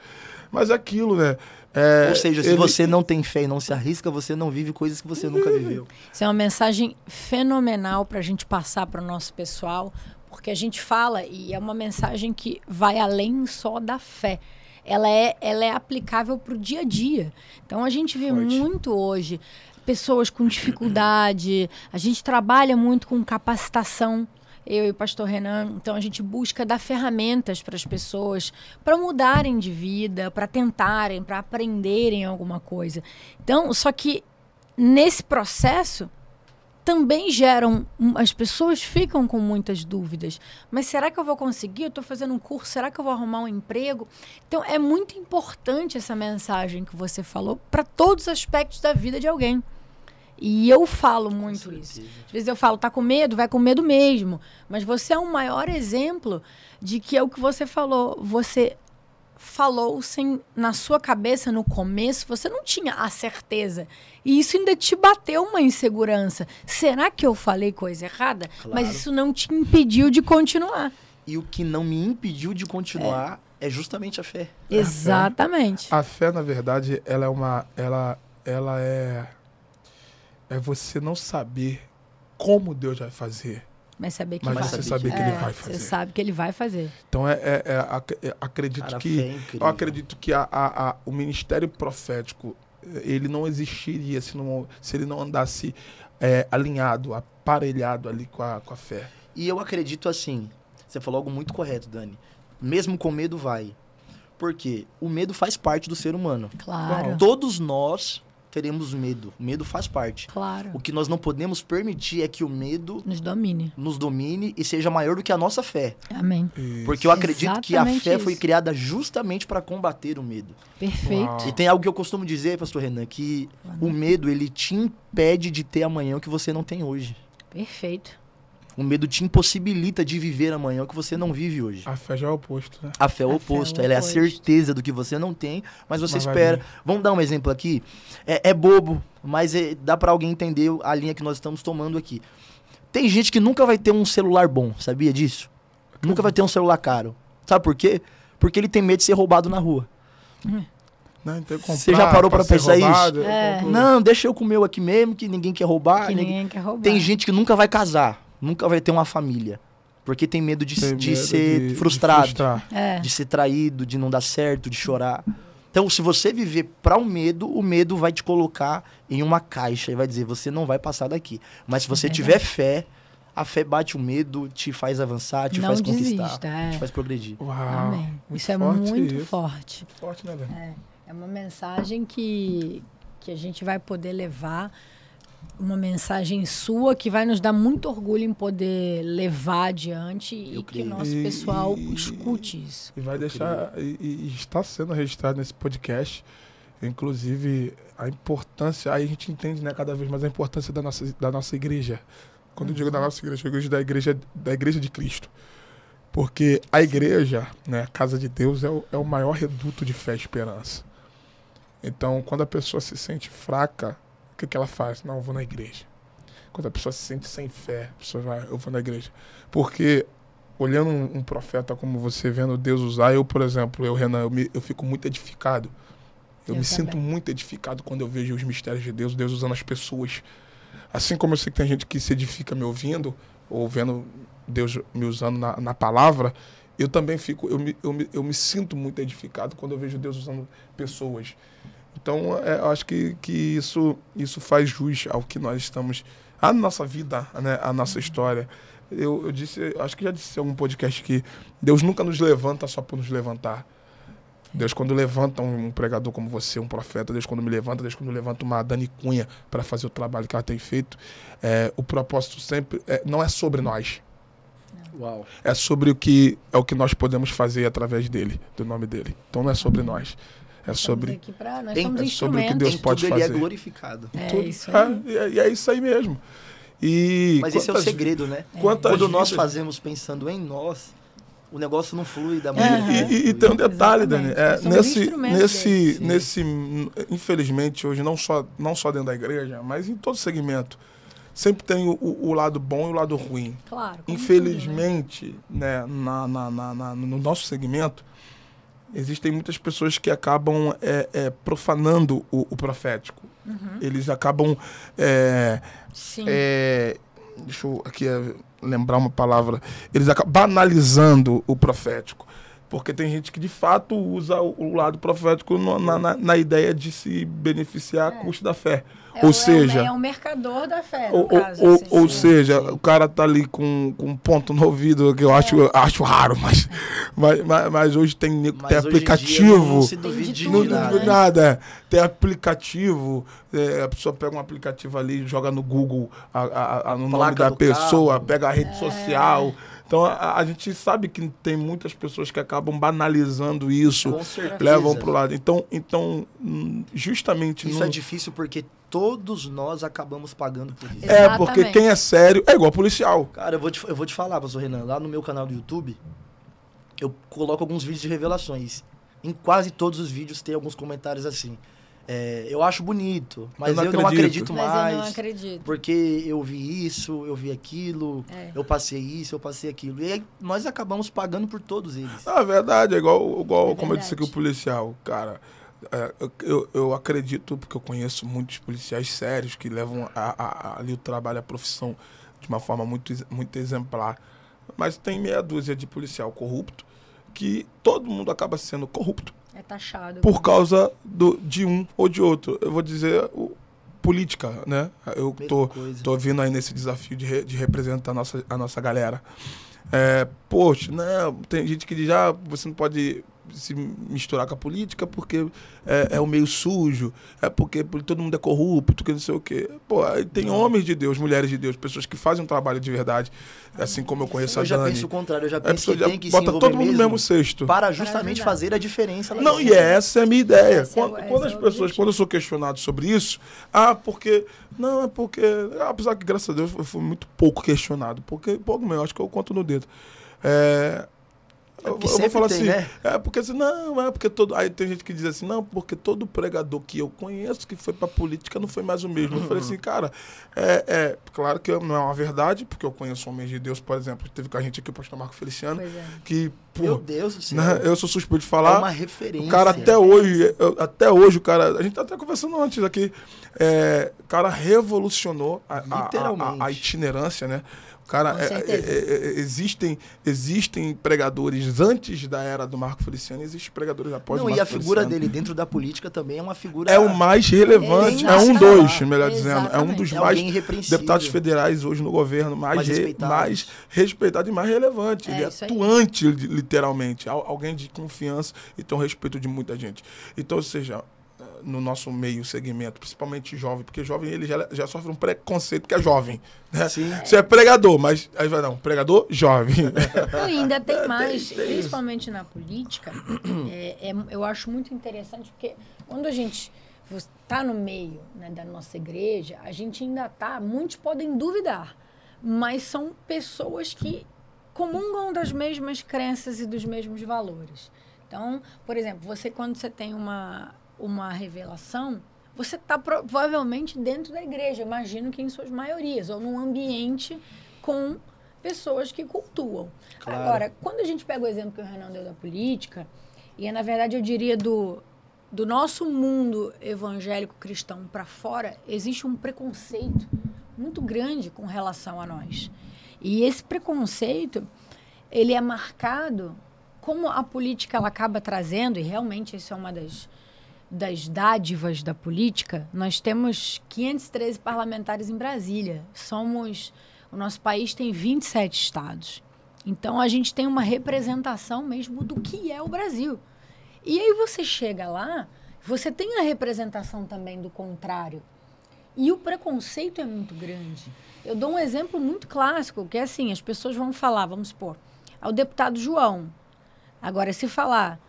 Mas é aquilo, né? É, Ou seja, se você não tem fé e não se arrisca, você não vive coisas que você nunca viveu. Isso é uma mensagem fenomenal para a gente passar para o nosso pessoal, porque a gente fala, e é uma mensagem que vai além só da fé ela é, ela é aplicável para o dia a dia. Então a gente vê Forte. muito hoje pessoas com dificuldade, a gente trabalha muito com capacitação. Eu e o pastor Renan, então a gente busca dar ferramentas para as pessoas para mudarem de vida, para tentarem, para aprenderem alguma coisa. Então, só que nesse processo, também geram. As pessoas ficam com muitas dúvidas. Mas será que eu vou conseguir? Eu estou fazendo um curso, será que eu vou arrumar um emprego? Então é muito importante essa mensagem que você falou para todos os aspectos da vida de alguém. E eu falo muito isso. Às vezes eu falo, tá com medo? Vai com medo mesmo. Mas você é um maior exemplo de que é o que você falou. Você falou sem na sua cabeça no começo, você não tinha a certeza. E isso ainda te bateu uma insegurança. Será que eu falei coisa errada? Claro. Mas isso não te impediu de continuar. E o que não me impediu de continuar é, é justamente a fé. Né? Exatamente. A fé, a fé, na verdade, ela é uma ela ela é é você não saber como Deus vai fazer. Mas saber que Mas vai. você sabe que, ele é, vai fazer. Você sabe que ele vai fazer. Então é, é, é, é acredito Cara, que é eu acredito que a, a, a, o ministério profético ele não existiria se, não, se ele não andasse alinhado, aparelhado ali com a, com a fé. E eu acredito assim. Você falou algo muito correto, Dani. Mesmo com medo vai. Porque o medo faz parte do ser humano. Claro. Todos nós teremos medo. O medo faz parte. Claro. O que nós não podemos permitir é que o medo nos domine. Nos domine e seja maior do que a nossa fé. Amém. Isso. Porque eu acredito Exatamente que a fé isso. foi criada justamente para combater o medo. Perfeito. Uau. E tem algo que eu costumo dizer, pastor Renan, que Uau. o medo ele te impede de ter amanhã o que você não tem hoje. Perfeito. O medo te impossibilita de viver amanhã o que você não vive hoje. A fé já é o oposto, né? A fé é o a é oposto. É o Ela oposto. é a certeza do que você não tem, mas você mas espera. Vamos dar um exemplo aqui. É, é bobo, mas é, dá para alguém entender a linha que nós estamos tomando aqui. Tem gente que nunca vai ter um celular bom, sabia disso? Nunca vai ter um celular caro. Sabe por quê? Porque ele tem medo de ser roubado na rua. Hum. Não, então comprar, Você já parou para pensar roubado, isso? É. Não, deixa eu com o meu aqui mesmo, que ninguém quer roubar. Que ninguém... ninguém quer roubar. Tem gente que nunca vai casar nunca vai ter uma família. Porque tem medo de, tem de medo ser de, frustrado, de, é. de, ser traído, de não dar certo, de chorar. Então, se você viver para o um medo, o medo vai te colocar em uma caixa e vai dizer: você não vai passar daqui. Mas se você é tiver fé, a fé bate o medo, te faz avançar, te não faz desista, conquistar, é. te faz progredir. Uau, isso é forte é muito isso. forte. Forte, né, é, é uma mensagem que, que a gente vai poder levar uma mensagem sua que vai nos dar muito orgulho em poder levar adiante Eu e creio. que o nosso pessoal e, escute isso. E vai Eu deixar, e, e, está sendo registrado nesse podcast, inclusive a importância, aí a gente entende né, cada vez mais a importância da nossa, da nossa igreja. Quando uhum. eu digo da uhum. nossa igreja, eu digo da igreja, da igreja de Cristo. Porque a igreja, né, a casa de Deus, é o, é o maior reduto de fé e esperança. Então, quando a pessoa se sente fraca, que, que ela faz? Não, eu vou na igreja. Quando a pessoa se sente sem fé, a pessoa vai, eu vou na igreja. Porque olhando um, um profeta como você, vendo Deus usar, eu, por exemplo, eu, Renan, eu, me, eu fico muito edificado. Eu, eu me também. sinto muito edificado quando eu vejo os mistérios de Deus, Deus usando as pessoas. Assim como eu sei que tem gente que se edifica me ouvindo, ou vendo Deus me usando na, na palavra, eu também fico, eu me, eu, me, eu me sinto muito edificado quando eu vejo Deus usando pessoas. Então, é, acho que, que isso, isso faz jus ao que nós estamos, à nossa vida, né, à nossa uhum. história. Eu, eu disse, acho que já disse em algum podcast que Deus nunca nos levanta só por nos levantar. Deus, quando levanta um pregador como você, um profeta, Deus, quando me levanta, Deus, quando levanta uma Dani Cunha para fazer o trabalho que ela tem feito, é, o propósito sempre é, não é sobre nós. Uau. É sobre o que é o que nós podemos fazer através dele, do nome dele. Então não é sobre nós. É sobre, pra, nós é sobre o que Deus pode fazer. Ele é glorificado. É, tudo, isso é, aí. É, e é isso aí mesmo. E Mas quantas, esse é o segredo, né? É. Quantas Quando nós fazemos pensando em nós, o negócio não flui da maneira. Uhum. E, é. e, e, tem um detalhe, Dani. É, nesse, nesse, nesse, infelizmente hoje não só não só dentro da igreja, mas em todo segmento sempre tem o, o lado bom e o lado ruim. Claro. Infelizmente, tudo, né, né na, na, na, no nosso segmento existem muitas pessoas que acabam é, é, profanando o, o profético. Uhum. Eles acabam. É, é deixa eu aqui é, lembrar uma palavra. Eles acabam banalizando o profético. Porque tem gente que de fato usa o lado profético no, na, na, na, ideia de se beneficiar é. à custa da fé. É ou o, é seja. É um mercador da fé. Ou, caso, ou, assim, ou sim. seja, o cara tá ali com, com um ponto no ouvido, que eu é. acho, eu acho raro, mas, mas, mas, mas, hoje tem, mas tem hoje aplicativo. não se duvide de nada. Né? nada. É. Tem aplicativo, é, a pessoa pega um aplicativo ali, joga no Google a, a, a no Placa nome da pessoa, carro. pega a rede social. Então a, a, gente sabe que tem muitas pessoas que acabam banalizando isso, levam para o lado. Então, então hum, justamente isso é difícil porque todos nós acabamos pagando por isso. Exatamente. É porque quem é sério é igual policial. Cara, eu vou te, eu vou te falar, pastor Renan, lá no meu canal do YouTube eu coloco alguns vídeos de revelações. Em quase todos os vídeos tem alguns comentários assim. É, eu acho bonito, mas eu não, eu acredito. não acredito mas mais. Eu não acredito. Porque eu vi isso, eu vi aquilo, é. eu passei isso, eu passei aquilo. E aí nós acabamos pagando por todos eles. Ah, verdade, é igual, igual é como eu disse aqui, o policial, cara. É, eu, eu acredito, porque eu conheço muitos policiais sérios que levam a, a, ali o trabalho, a profissão, de uma forma muito, muito exemplar. Mas tem meia dúzia de policial corrupto que todo mundo acaba sendo corrupto é taxado. Por né? causa do, de um ou de outro. Eu vou dizer o, política, né? Eu tô, coisa. tô vindo aí nesse desafio de, re, de representar a nossa, a nossa galera. É, poxa, não Tem gente que diz, ah, você não pode se misturar com a política porque é, é o meio sujo, é porque todo mundo é corrupto, que não sei o quê. Pô, tem não. homens de Deus, mulheres de Deus, pessoas que fazem um trabalho de verdade, assim como eu conheço eu a Dani. Eu já penso o contrário, eu já é penso é, que tem que Bota todo mundo no mesmo cesto. Para justamente para fazer a diferença. Não, dentro. e essa é a minha ideia. Essa quando, é, quando as é pessoas, quando eu sou questionado sobre isso, ah, porque... Não, é porque... Apesar que, graças a Deus, eu fui muito pouco questionado, porque pouco mesmo, acho que eu conto no dedo. É é eu, eu vou falar tem, assim, né? é porque assim, não, é porque todo. Aí tem gente que diz assim, não, porque todo pregador que eu conheço que foi pra política não foi mais o mesmo. Uhum. Eu falei assim, uhum. cara, é, é claro que não é uma verdade, porque eu conheço homens de Deus, por exemplo, teve com a gente aqui o pastor Marco Feliciano, é. que Pô, Meu Deus do Né? Eu sou suspeito de falar. É uma referência. O cara até hoje, eu, até hoje o cara, a gente tá até conversando antes aqui, é, o cara revolucionou a, a, a, a itinerância, né? Cara, é é, é, é, existem, existem pregadores antes da era do Marco Feliciano, existem pregadores após Não, o Marco e a figura dele dentro da política também é uma figura. É o mais relevante, é, um dos, melhor dizendo. Exatamente. É um dos é mais deputados federais hoje no governo, mais, mais, respeitado. mais respeitado e mais relevante. ele é atuante, literalmente. Alguém de confiança e tem o respeito de muita gente. Então, ou seja, no nosso meio, segmento, principalmente jovem, porque jovem ele já, já sofre um preconceito que é jovem. Né? Sim. Você é pregador, mas aí vai, não, pregador jovem. ainda tem é, mais, tem, tem principalmente isso. na política, é, é, eu acho muito interessante, porque quando a gente está no meio né, da nossa igreja, a gente ainda está, muitos podem duvidar, mas são pessoas que comungam das mesmas crenças e dos mesmos valores. Então, por exemplo, você quando você tem uma uma revelação, você está provavelmente dentro da igreja, imagino que em suas maiorias, ou num ambiente com pessoas que cultuam. Claro. Agora, quando a gente pega o exemplo que o Renan deu da política, e é, na verdade eu diria do, do nosso mundo evangélico cristão para fora, existe um preconceito muito grande com relação a nós. E esse preconceito, ele é marcado como a política ela acaba trazendo, e realmente isso é uma das das dádivas da política, nós temos 513 parlamentares em Brasília. Somos. O nosso país tem 27 estados. Então a gente tem uma representação mesmo do que é o Brasil. E aí você chega lá, você tem a representação também do contrário. E o preconceito é muito grande. Eu dou um exemplo muito clássico, que é assim, as pessoas vão falar, vamos supor, ao deputado João. Agora, se falar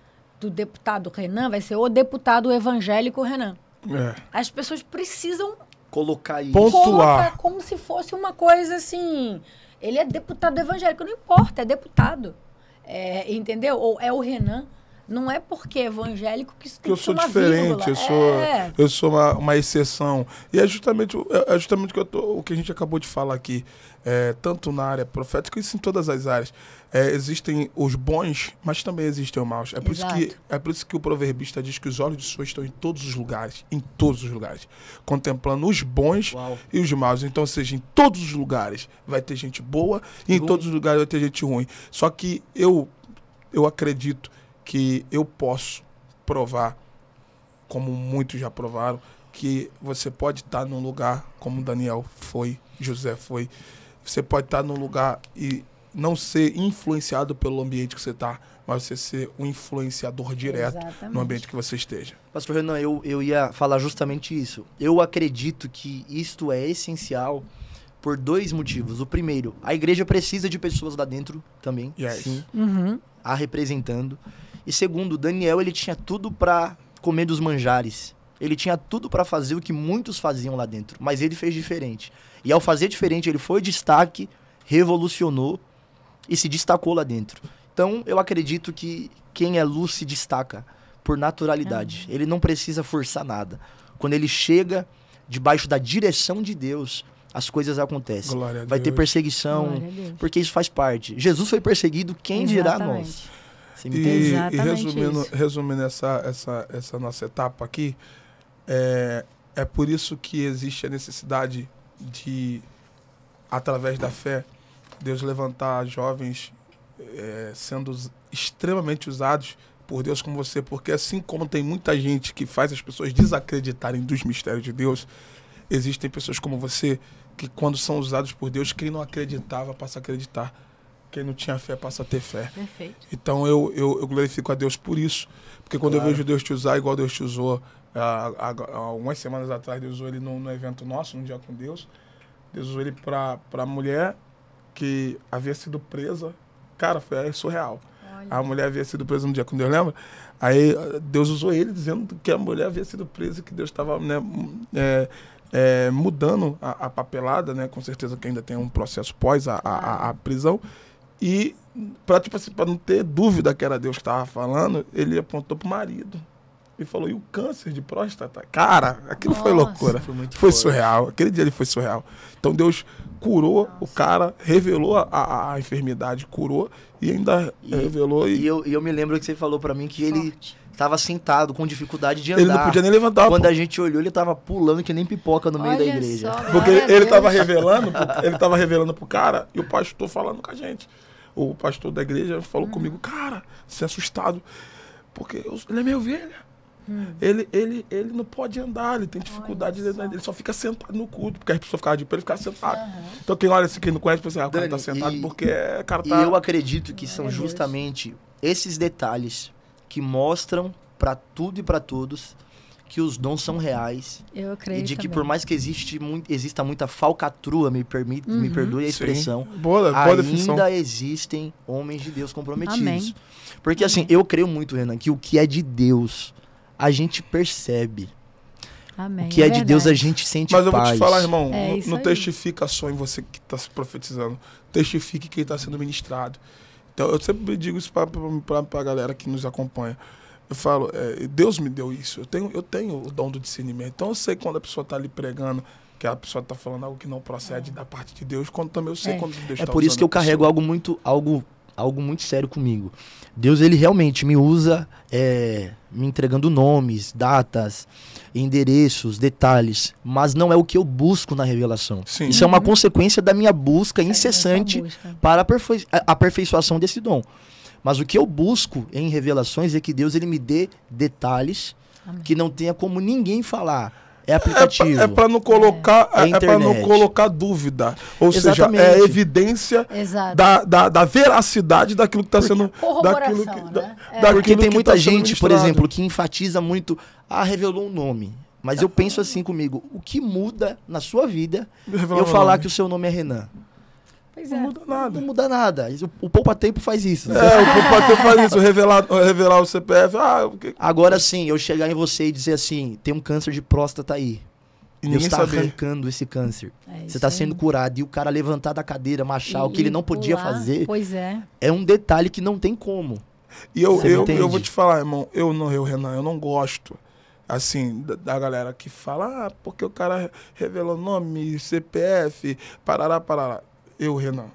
do deputado Renan vai ser o deputado evangélico Renan. É. As pessoas precisam colocar isso. colocar como se fosse uma coisa assim. Ele é deputado evangélico, não importa, é deputado. É, entendeu? Ou é o Renan não é porque é evangélico que isso tem que, que eu sou diferente, vírgula. eu sou, é. eu sou uma, uma, exceção. E é justamente, é, é justamente que tô, o que a gente acabou de falar aqui, é, tanto na área profética e em todas as áreas. É, existem os bons, mas também existem os maus. É por, isso que, é por isso que o proverbista diz que os olhos de Sua estão em todos os lugares, em todos os lugares, contemplando os bons Uau. e os maus. Então, seja, em todos os lugares vai ter gente boa e em todos os lugares vai ter gente ruim. Só que eu, eu acredito que eu posso provar, como muitos já provaram, que você pode estar num lugar como Daniel foi, José foi. Você pode estar num lugar e não ser influenciado pelo ambiente que você está, mas você ser um influenciador direto Exatamente. no ambiente que você esteja. Pastor Renan, eu, eu ia falar justamente isso. Eu acredito que isto é essencial por dois motivos. O primeiro, a igreja precisa de pessoas lá dentro também, yes. sim, uhum. a representando. E segundo, Daniel ele tinha tudo para comer dos manjares. Ele tinha tudo para fazer o que muitos faziam lá dentro, mas ele fez diferente. E ao fazer diferente, ele foi destaque, revolucionou e se destacou lá dentro. Então, eu acredito que quem é luz se destaca por naturalidade. Uhum. Ele não precisa forçar nada. Quando ele chega debaixo da direção de Deus, as coisas acontecem. Vai ter perseguição, porque isso faz parte. Jesus foi perseguido, quem Exatamente. dirá nós? E, e, resumindo, isso. resumindo essa, essa, essa nossa etapa aqui, é, é por isso que existe a necessidade de, através da fé, Deus levantar jovens é, sendo extremamente usados por Deus como você, porque assim como tem muita gente que faz as pessoas desacreditarem dos mistérios de Deus, existem pessoas como você que quando são usados por Deus, quem não acreditava passa a acreditar quem não tinha fé passa a ter fé. Perfeito. Então eu, eu, eu glorifico a Deus por isso. Porque quando claro. eu vejo Deus te usar igual Deus te usou, algumas ah, ah, ah, semanas atrás, Deus usou ele no, no evento nosso, um Dia com Deus. Deus usou ele para a mulher que havia sido presa. Cara, foi é surreal. Olha. A mulher havia sido presa no dia com Deus, lembra? Aí Deus usou ele dizendo que a mulher havia sido presa, que Deus estava né, é, é, mudando a, a, papelada, né? Com certeza que ainda tem um processo pós a, a, a prisão. E para tipo assim, não ter dúvida que era Deus que estava falando, ele apontou pro marido. E falou, e o câncer de próstata? Cara, aquilo Nossa, foi loucura. Foi, foi surreal. Aquele dia ele foi surreal. Então Deus curou Nossa. o cara, revelou a, a, enfermidade, curou e ainda e, revelou. E... e, eu, eu me lembro que você falou para mim que ele estava sentado, com dificuldade de andar. Ele não podia nem levantar. Quando pô. a gente olhou, ele estava pulando que nem pipoca no Olha meio da igreja. Só, Porque ele estava revelando, ele tava revelando pro cara e o pastor falando com a gente o pastor da igreja falou uhum. comigo, cara, se é assustado, porque eu, ele é meio ovelha. Hum. Ele, ele, ele não pode andar, ele tem dificuldade, ele, ele, só fica sentado no culto, porque as pessoas ficavam de pé, ele ficava sentado. Uhum. Então quem olha assim, quem não conhece, pensa, ah, o cara tá Dani, tá sentado e, porque é, o cara tá... E eu acredito que são justamente esses detalhes que mostram para tudo e para todos que os dons são reais. Eu creio. E de que também. por mais que existe, muito, exista muita falcatrua, me, permite, uhum. me perdoe a expressão. Boa, boa ainda definição. existem homens de Deus comprometidos. Amém. Porque assim, Amém. assim, eu creio muito, Renan, que o que é de Deus, a gente percebe. Amém. O que é, é de Deus a gente sente Mas eu vou te falar, irmão, é não, não testifica só em você que está se profetizando. Testifique quem está sendo ministrado. Então, eu sempre digo isso para a galera que nos acompanha. Eu falo, é, Deus me deu isso. Eu tenho, eu tenho o dom do discernimento. Então eu sei quando a pessoa está ali pregando, que a pessoa está falando algo que não procede é. da parte de Deus, quando também eu sei é. quando Deus É tá por isso que eu carrego algo muito, algo, algo muito sério comigo. Deus ele realmente me usa, é, me entregando nomes, datas, endereços, detalhes, mas não é o que eu busco na revelação. Sim. Isso uhum. é uma uhum. consequência da minha busca incessante é busca. para a, aperfei a aperfeiçoação desse dom. Mas o que eu busco em revelações é que Deus ele me dê detalhes Amém. que não tenha como ninguém falar. É, é, é aplicativo. É para é não colocar, é, é, é, é para não colocar dúvida, ou Exatamente. seja, é evidência da, da, da, veracidade daquilo que está sendo, daquilo que, né? da, daquilo porque tem tá muita tá gente, por exemplo, que enfatiza muito, ah, revelou um nome. Mas eu penso assim comigo, o que muda na sua vida eu falar que o seu nome é Renan? Pois não é. muda nada. Não muda nada. O, o poupa-tempo faz isso. É, o poupa-tempo faz isso. Revelar, revelar o CPF. Ah, o que... Agora sim, eu chegar em você e dizer assim: tem um câncer de próstata aí. E Deus está arrancando esse câncer. É você está sendo curado. E o cara levantar da cadeira, machar, e, o que ele não podia pular. fazer. Pois é. É um detalhe que não tem como. E eu, eu, eu, vou te falar, irmão, eu não, eu, Renan, eu não gosto. Assim, da, da galera que fala, ah, porque o cara revelou nome, CPF, parará, parará eu, Renan.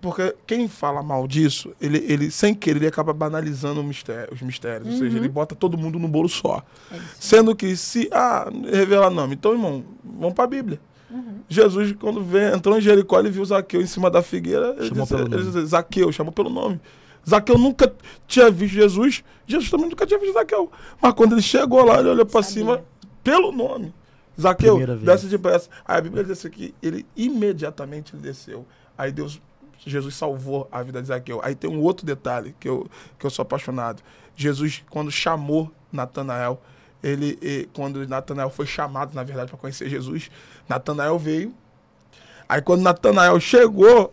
Porque quem fala mal disso, ele, ele sem querer, ele acaba banalizando mistério, os mistérios. Uhum. Ou seja, uhum. ele bota todo mundo no bolo só. É Sendo que se, ah, revelar nome. Então, irmão, vamos para a Bíblia. Uhum. Jesus, quando vem, entrou em Jericó, ele viu Zaqueu em cima da figueira. ele, ele, Zaqueu, chamou pelo nome. Zaqueu nunca tinha visto Jesus. Jesus também nunca tinha visto Zaqueu. Mas quando ele chegou lá, ele olhou para cima pelo nome. Zaqueu, desce depressa. Aí a Bíblia diz que ele imediatamente desceu. Aí Deus, Jesus salvou a vida de Zaqueu. Aí tem um outro detalhe que eu, que eu sou apaixonado. Jesus, quando chamou Natanael, ele, ele quando Natanael foi chamado, na verdade, para conhecer Jesus, Natanael veio. Aí quando Natanael chegou,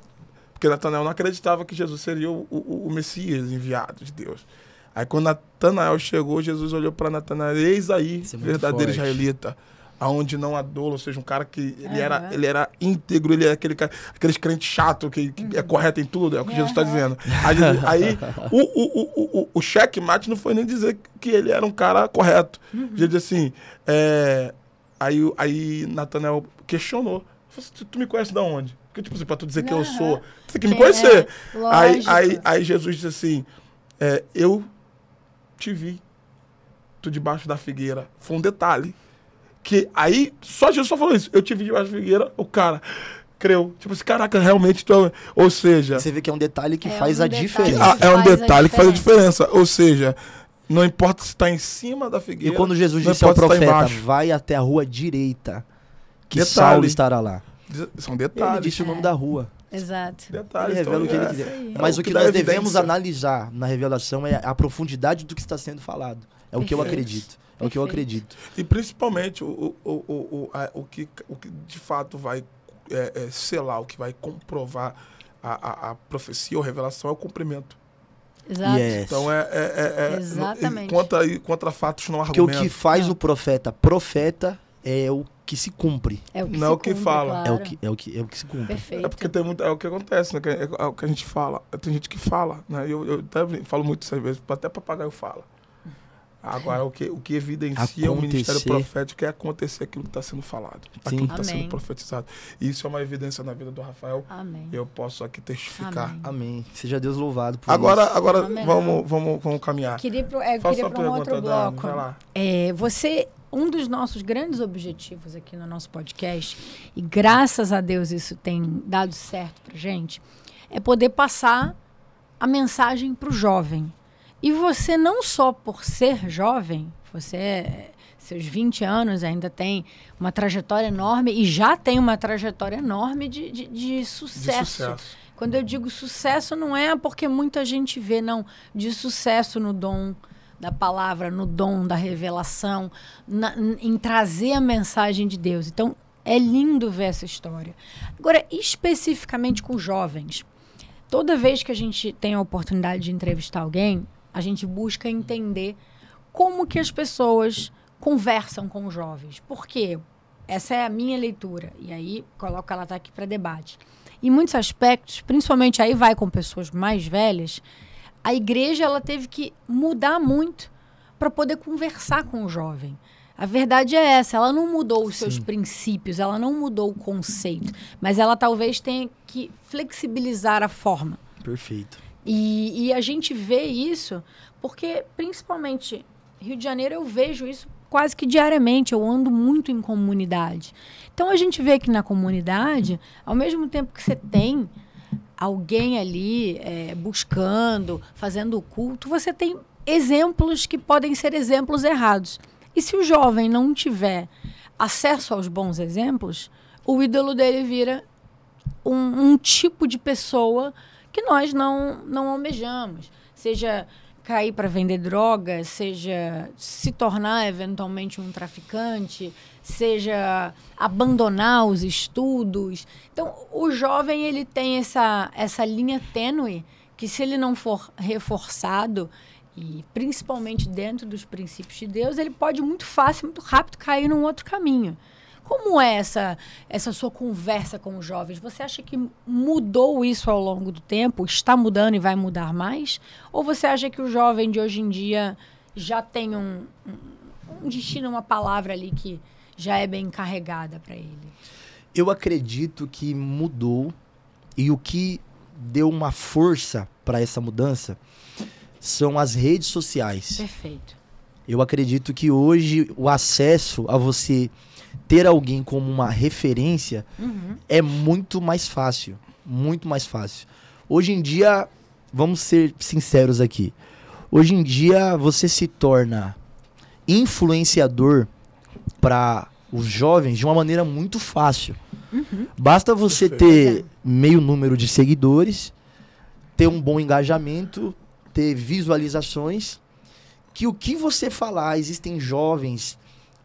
porque Natanael não acreditava que Jesus seria o, o, o Messias enviado de Deus. Aí quando Natanael chegou, Jesus olhou para Natanael, eis aí, é verdadeiro forte. israelita aonde não há dolo, ou seja, um cara que ele, é, era, né? ele era íntegro, ele é aquele aqueles crente chato que, que é uhum. é correto em tudo, é o que tá uhum. Jesus está dizendo. Aí, aí o, o, o, o, o checkmate não foi nem dizer que ele era um cara correto. Uhum. Ele disse assim, é, aí, aí Nathanael questionou, assim, tu, tu me conhece de onde? Porque, tipo assim, para tu dizer que eu uhum. sou, tu tem que me conhecer. É, aí, aí, aí Jesus disse assim, é, eu te vi, tu debaixo da figueira. Foi um detalhe. Que aí, só Jesus só falou isso. Eu tive de da Figueira, o cara creu. Tipo assim, caraca, realmente tô... É Ou seja. Você vê que é um detalhe que é faz um a diferença. Ah, é um detalhe que faz a diferença. Ou seja, não importa se está em cima da figueira. E quando Jesus disse ao tá profeta, vai até a rua direita, que detalhe. Saulo estará lá. São detalhes. Ele disse é. o nome da rua. Exato. Detalhes, ele o que ele então, quiser. É. Mas é o que, que nós devemos analisar na revelação é a profundidade do que está sendo falado. É o que eu acredito. Perfeito. É o que eu acredito. E principalmente o, o, o, o, a, o, que, o que de fato vai é, é, selar, o que vai comprovar a, a, a profecia ou revelação é o cumprimento. Exato. Yes. Então é, é, é, Exatamente. Contra, contra fatos não argumentos Porque o que faz não. o profeta profeta é o que se cumpre. É o que não se é o que cumpre, fala. Claro. É, o que, é, o que, é o que se cumpre. Perfeito. É porque tem muito, é o que acontece, né? É o que a gente fala. Tem gente que fala, né? Eu, eu falo muito isso às vezes, até papagaio fala. Agora, o que, o que evidencia acontecer. o ministério profético é acontecer aquilo que está sendo falado, Sim. aquilo que está sendo profetizado. Isso é uma evidência na vida do Rafael. Amém. Eu posso aqui testificar. Amém. Amém. Seja Deus louvado por agora, isso. Agora, vamos, vamos, vamos caminhar. Queria, pro, é, para um outro bloco. lá é, você um dos nossos grandes objetivos aqui no nosso podcast, e graças a Deus isso tem dado certo para gente, é poder passar a mensagem para o jovem. E você não só por ser jovem, você é, seus 20 anos ainda tem uma trajetória enorme e já tem uma trajetória enorme de, de, de, sucesso. de sucesso. Quando eu digo sucesso, não é porque muita gente vê, não. De sucesso no dom da palavra, no dom da revelação, na, em trazer a mensagem de Deus. Então, é lindo ver essa história. Agora, especificamente com jovens. Toda vez que a gente tem a oportunidade de entrevistar alguém, a gente busca entender como que as pessoas conversam com os jovens. Por quê? Essa é a minha leitura. E aí, coloco ela tá aqui para debate. Em muitos aspectos, principalmente aí vai com pessoas mais velhas, a igreja ela teve que mudar muito para poder conversar com o jovem. A verdade é essa, ela não mudou os seus princípios, ela não mudou o conceito, mas ela talvez tenha que flexibilizar a forma. Perfeito. E, e a gente vê isso porque, principalmente, Rio de Janeiro, eu vejo isso quase que diariamente. Eu ando muito em comunidade. Então, a gente vê que na comunidade, ao mesmo tempo que você tem alguém ali é, buscando, fazendo o culto, você tem exemplos que podem ser exemplos errados. E se o jovem não tiver acesso aos bons exemplos, o ídolo dele vira um, um tipo de pessoa que nós não, não almejamos. Seja cair para vender droga, seja se tornar eventualmente um traficante, seja abandonar os estudos. Então, o jovem ele tem essa, essa linha tênue que se ele não for reforçado e principalmente dentro dos princípios de Deus, ele pode muito fácil, muito rápido cair num outro caminho. Como é essa, essa sua conversa com os jovens? Você acha que mudou isso ao longo do tempo? Está mudando e vai mudar mais? Ou você acha que o jovem de hoje em dia já tem um, um destino, uma palavra ali que já é bem carregada para ele? Eu acredito que mudou e o que deu uma força para essa mudança são as redes sociais. Perfeito. Eu acredito que hoje o acesso a você ter alguém como uma referência uhum. é muito mais fácil. Muito mais fácil. Hoje em dia, vamos ser sinceros aqui. Hoje em dia, você se torna influenciador para os jovens de uma maneira muito fácil. Uhum. Basta você ter meio número de seguidores, ter um bom engajamento, ter visualizações, que o que você falar, existem jovens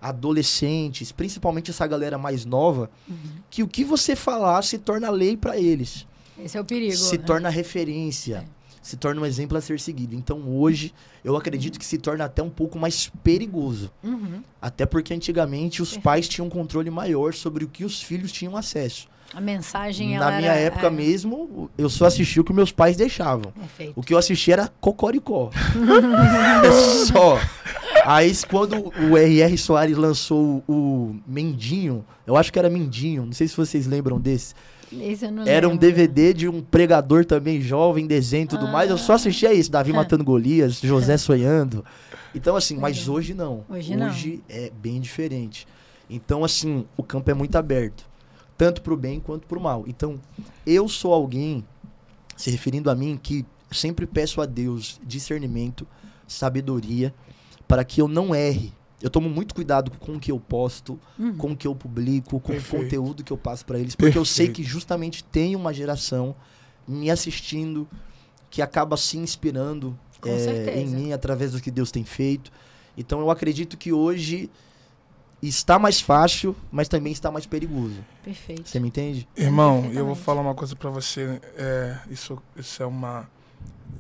adolescentes, principalmente essa galera mais nova, uhum. que o que você falar se torna lei para eles. Esse é o perigo. Se né? torna referência. É. Se torna um exemplo a ser seguido. Então hoje, eu acredito uhum. que se torna até um pouco mais perigoso. Uhum. Até porque antigamente os pais tinham um controle maior sobre o que os filhos tinham acesso. A mensagem Na minha era, época é... mesmo, eu só assisti o que meus pais deixavam. Perfeito. O que eu assisti era Cocoricó. É só. Aí quando o R.R. Soares lançou o Mendinho, eu acho que era Mendinho, não sei se vocês lembram desse. Era lembro. um DVD de um pregador também jovem, desenho e tudo ah. mais. Eu só ah. assistia isso, Davi ah. matando Golias, José sonhando. Então assim, mas hoje não. Hoje, não. hoje é bem diferente. Então assim, o campo é muito aberto, tanto pro bem quanto pro mal. Então, eu sou alguém se referindo a mim que sempre peço a Deus discernimento, sabedoria para que eu não erre. Eu tomo muito cuidado com o que eu posto, uhum. com o que eu publico, com Perfeito. o conteúdo que eu passo para eles, porque Perfeito. eu sei que justamente tem uma geração me assistindo que acaba se inspirando é, em mim através do que Deus tem feito. Então eu acredito que hoje está mais fácil, mas também está mais perigoso. Perfeito. Você me entende? Irmão, eu vou falar uma coisa para você. É, isso, isso é, uma,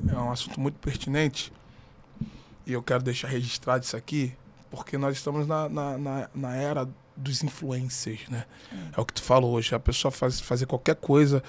é um assunto muito pertinente. E eu quero deixar registrado isso aqui, porque nós estamos na, na, na, na era dos influencers, né? É, é o que tu falou hoje. A pessoa faz, fazer qualquer coisa,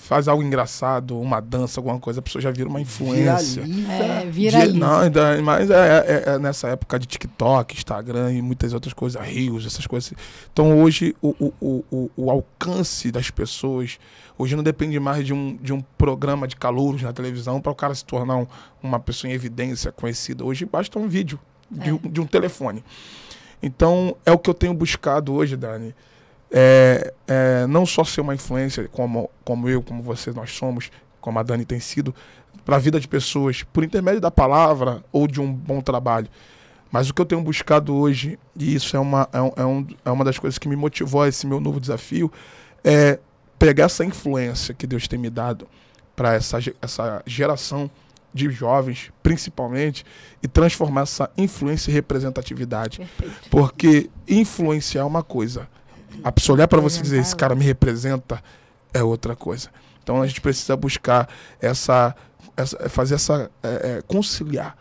faz algo engraçado, uma dança, alguma coisa, a pessoa já vira uma influência. Viraliza. É, viraliza. Não, ainda, mas é, é, é, nessa época de TikTok, Instagram e muitas outras coisas, rios, essas coisas. Então hoje o, o, o, o alcance das pessoas, hoje não depende mais de um, de um programa de calouros na televisão para o cara se tornar um, uma pessoa em evidência, conhecida. Hoje basta um vídeo de, é. de um telefone. Então é o que eu tenho buscado hoje, Dani é, é, não só ser uma influência como, como eu, como você, nós somos, como a Dani tem sido, para a vida de pessoas, por intermédio da palavra ou de um bom trabalho. Mas o que eu tenho buscado hoje, e isso é uma, é, um, é, um, é uma das coisas que me motivou a esse meu novo desafio, é pegar essa influência que Deus tem me dado para essa, essa geração de jovens, principalmente, e transformar essa influência em representatividade. Perfeito. Porque influenciar é uma coisa, a pessoa olhar para você e dizer, esse cara me representa, é outra coisa. Então a gente precisa buscar essa, essa é fazer essa, é, é, conciliar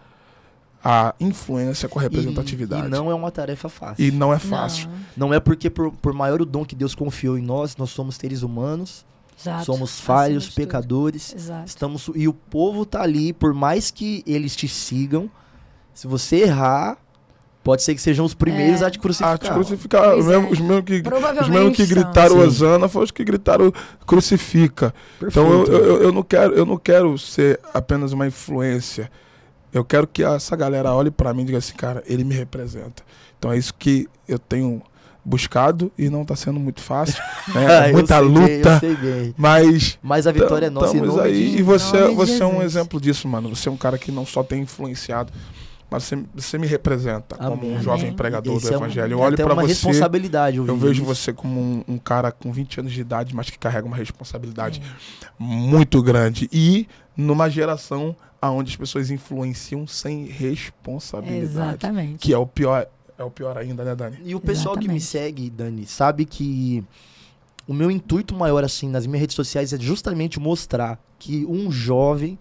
a influência com a representatividade. E, e, não é uma tarefa fácil. E não é fácil. Não, não é porque, por, por, maior o dom que Deus confiou em nós, nós somos seres humanos, Exato. somos falhos, pecadores. Estamos, e o povo está ali, por mais que eles te sigam, se você errar, Pode ser que sejam os primeiros é. a te crucificar. A te crucificar. Os mesmos, é. mesmos que, os mesmos que gritaram Osana foram os que gritaram crucifica. Perfeito. Então eu, eu, eu, não quero, eu não quero ser apenas uma influência. Eu quero que essa galera olhe para mim e diga assim, cara, ele me representa. Então é isso que eu tenho buscado e não está sendo muito fácil. Né? Ah, é muita luta. Bem, mas. Mas a vitória é nossa. Estamos aí. De... E você, você é um exemplo disso, mano. Você é um cara que não só tem influenciado mas você, você me representa Amém. como um jovem pregador Esse do é Evangelho. Um, eu olho para você. responsabilidade. Eu vejo isso. você como um, um, cara com 20 anos de idade, mas que carrega uma responsabilidade é. muito grande. E numa geração onde as pessoas influenciam sem responsabilidade. Exatamente. Que é o pior, é o pior ainda, né, Dani? E o pessoal Exatamente. que me segue, Dani, sabe que o meu intuito maior, assim, nas minhas redes sociais é justamente mostrar que um jovem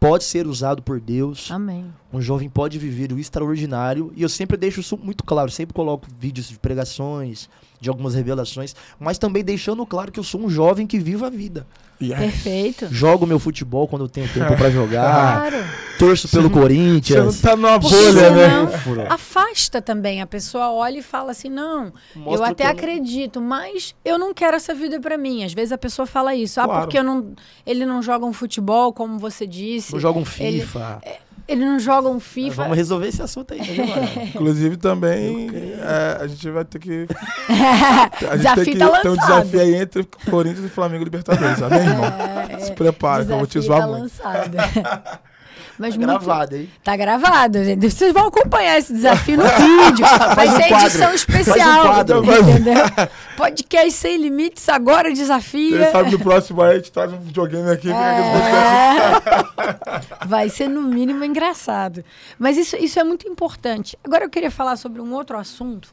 pode ser usado por Deus. Amém. Um jovem pode viver o extraordinário. E eu sempre deixo isso muito claro, sempre coloco vídeos de pregações, de algumas revelações, mas também deixando claro que eu sou um jovem que viva a vida. Yes. Perfeito. Jogo meu futebol quando eu tenho tempo para jogar. Claro. Torço pelo Corinthians. Você não tá numa bolha, né? Afasta também. A pessoa olha e fala assim: não, Mostra eu até acredito, mas eu não quero essa vida para mim. Às vezes a pessoa fala isso. Ah, claro. Ah, porque não, ele não joga um futebol, como você disse. Não joga um FIFA. Ele, é, eles não jogam FIFA. vamos resolver esse assunto aí. Né, Inclusive também é, a gente vai ter que. a gente desafio tem que tá ter um desafio aí entre Corinthians e Flamengo Libertadores, amém, irmão? É, Se prepara, que eu vou te zoar tá muito. Mas tá muito... gravado, hein? Tá gravado, gente. Vocês vão acompanhar esse desafio no vídeo. Vai ser um edição especial. Faz um quadro, entendeu? Podcast sem limites, agora desafio. Quem sabe o próximo aí a gente traz um videogame aqui. Né? É... Tá Vai ser no mínimo engraçado. Mas isso, isso é muito importante. Agora eu queria falar sobre um outro assunto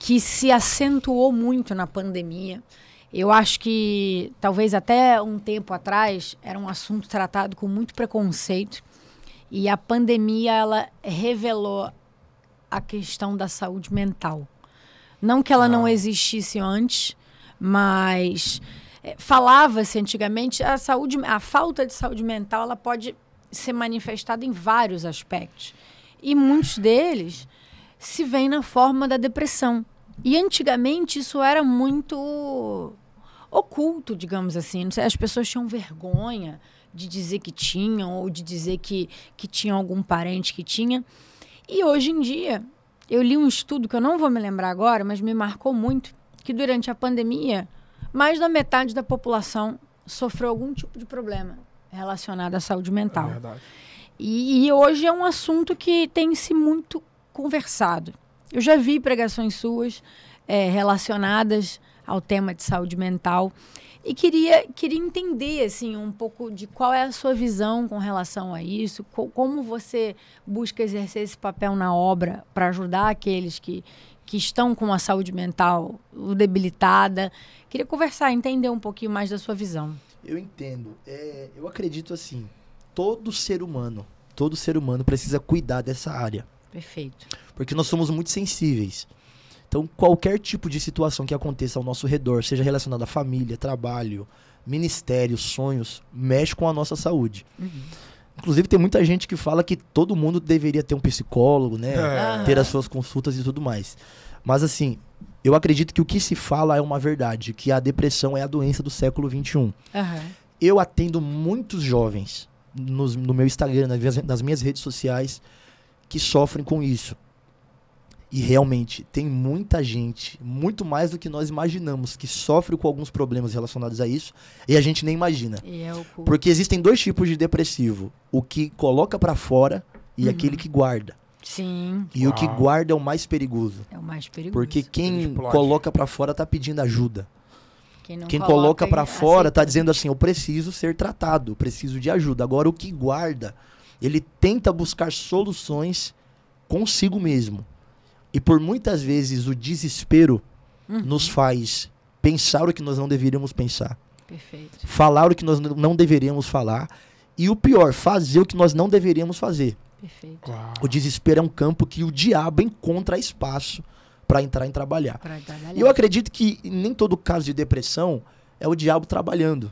que se acentuou muito na pandemia. Eu acho que talvez até um tempo atrás era um assunto tratado com muito preconceito e a pandemia ela revelou a questão da saúde mental. Não que ela ah. não existisse antes, mas é, falava-se antigamente a saúde, a falta de saúde mental, ela pode ser manifestada em vários aspectos. E muitos deles se veem na forma da depressão. E antigamente isso era muito oculto, digamos assim. As pessoas tinham vergonha de dizer que tinham ou de dizer que, que tinha algum parente que tinha. E hoje em dia, eu li um estudo que eu não vou me lembrar agora, mas me marcou muito, que durante a pandemia, mais da metade da população sofreu algum tipo de problema relacionado à saúde mental. É verdade. E, e hoje é um assunto que tem se muito conversado. Eu já vi pregações suas é, relacionadas ao tema de saúde mental. E queria, queria entender assim um pouco de qual é a sua visão com relação a isso, co como você busca exercer esse papel na obra para ajudar aqueles que, que estão com a saúde mental debilitada. Queria conversar, entender um pouquinho mais da sua visão. Eu entendo. É, eu acredito assim, todo ser humano, todo ser humano precisa cuidar dessa área. Perfeito. Porque nós somos muito sensíveis. Então, qualquer tipo de situação que aconteça ao nosso redor, seja relacionada à família, trabalho, ministério, sonhos, mexe com a nossa saúde. Uhum. Inclusive, tem muita gente que fala que todo mundo deveria ter um psicólogo, né? É. Ter as suas consultas e tudo mais. Mas, assim, eu acredito que o que se fala é uma verdade, que a depressão é a doença do século XXI. Uhum. Eu atendo muitos jovens no meu Instagram, nas minhas, nas minhas redes sociais, que sofrem com isso. E realmente, tem muita gente, muito mais do que nós imaginamos, que sofre com alguns problemas relacionados a isso, e a gente nem imagina. É Porque existem dois tipos de depressivo: o que coloca para fora e uhum. aquele que guarda. Sim. E Uau. o que guarda é o mais perigoso. É o mais perigoso. Porque quem coloca para fora tá pedindo ajuda. Quem, quem coloca, coloca para fora aceita. tá dizendo assim: eu preciso ser tratado, preciso de ajuda. Agora, o que guarda, ele tenta buscar soluções consigo mesmo. E por muitas vezes o desespero uhum. nos faz pensar o que nós não deveríamos pensar. Perfeito. Falar o que nós não deveríamos falar. E o pior, fazer o que nós não deveríamos fazer. Perfeito. Uau. O desespero é um campo que o diabo encontra espaço para entrar em trabalhar. trabalhar. E eu acredito que nem todo caso de depressão é o diabo trabalhando.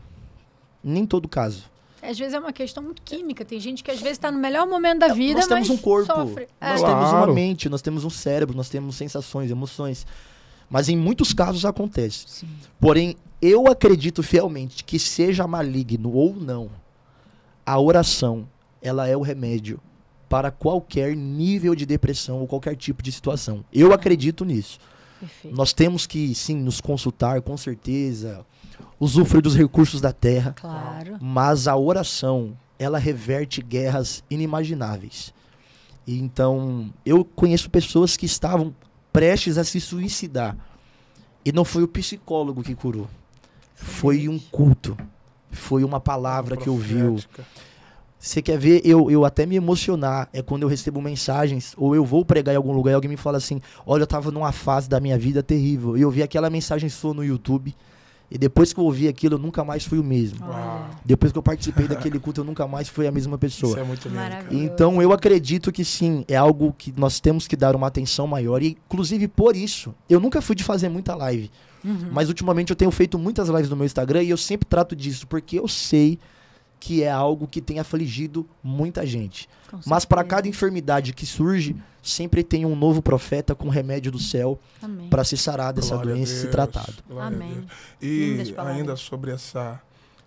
Nem todo caso. Às vezes é uma questão muito química. Tem gente que às vezes está no melhor momento da é, vida, Nós temos um corpo, sofre. É. nós é. temos claro. uma mente, nós temos um cérebro, nós temos sensações, emoções. Mas em muitos casos acontece. Sim. Porém, eu acredito fielmente que seja maligno ou não, a oração, ela é o remédio para qualquer nível de depressão ou qualquer tipo de situação. Eu acredito nisso. Perfeito. Nós temos que, sim, nos consultar, com certeza usufrui dos recursos da terra. Claro. Mas a oração, ela reverte guerras inimagináveis. E então, eu conheço pessoas que estavam prestes a se suicidar. E não foi o psicólogo que curou. Foi um culto. Foi uma palavra uma que ouviu. Você quer ver eu, eu até me emocionar? É quando eu recebo mensagens, ou eu vou pregar em algum lugar e alguém me fala assim: Olha, eu estava numa fase da minha vida terrível. E eu vi aquela mensagem sua no YouTube. E depois que eu ouvi aquilo, eu nunca mais fui o mesmo. Uau. Depois que eu participei daquele culto, eu nunca mais fui a mesma pessoa. Isso é muito lindo. Então eu acredito que sim, é algo que nós temos que dar uma atenção maior. E, inclusive por isso, eu nunca fui de fazer muita live. Uhum. Mas ultimamente eu tenho feito muitas lives no meu Instagram e eu sempre trato disso, porque eu sei que é algo que tem afligido muita gente. Mas para cada enfermidade que surge, sempre tem um novo profeta com remédio do céu para se sarar dessa Glória doença e se tratado. Amém. E ainda sobre essa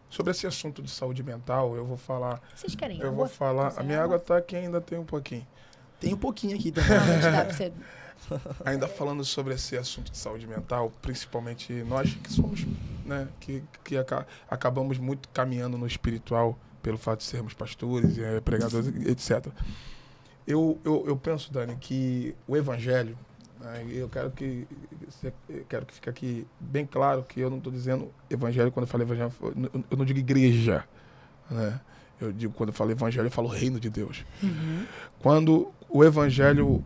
sobre esse assunto de saúde mental, eu vou falar. Vocês querem? Eu água? vou falar. A minha água está aqui ainda tem um pouquinho. Tem um pouquinho aqui também. Não, você... Ainda falando sobre esse assunto de saúde mental, principalmente nós que somos, né, que, que aca acabamos muito caminhando no espiritual pelo fato de sermos pastores, é, pregadores, etc. Eu, eu, eu penso, Dani, que o evangelho, né, eu quero que eu quero que fique aqui bem claro que eu não estou dizendo evangelho quando eu falo evangelho, eu não digo igreja, né? Eu digo quando eu falo evangelho, eu falo reino de Deus. Uhum. Quando o evangelho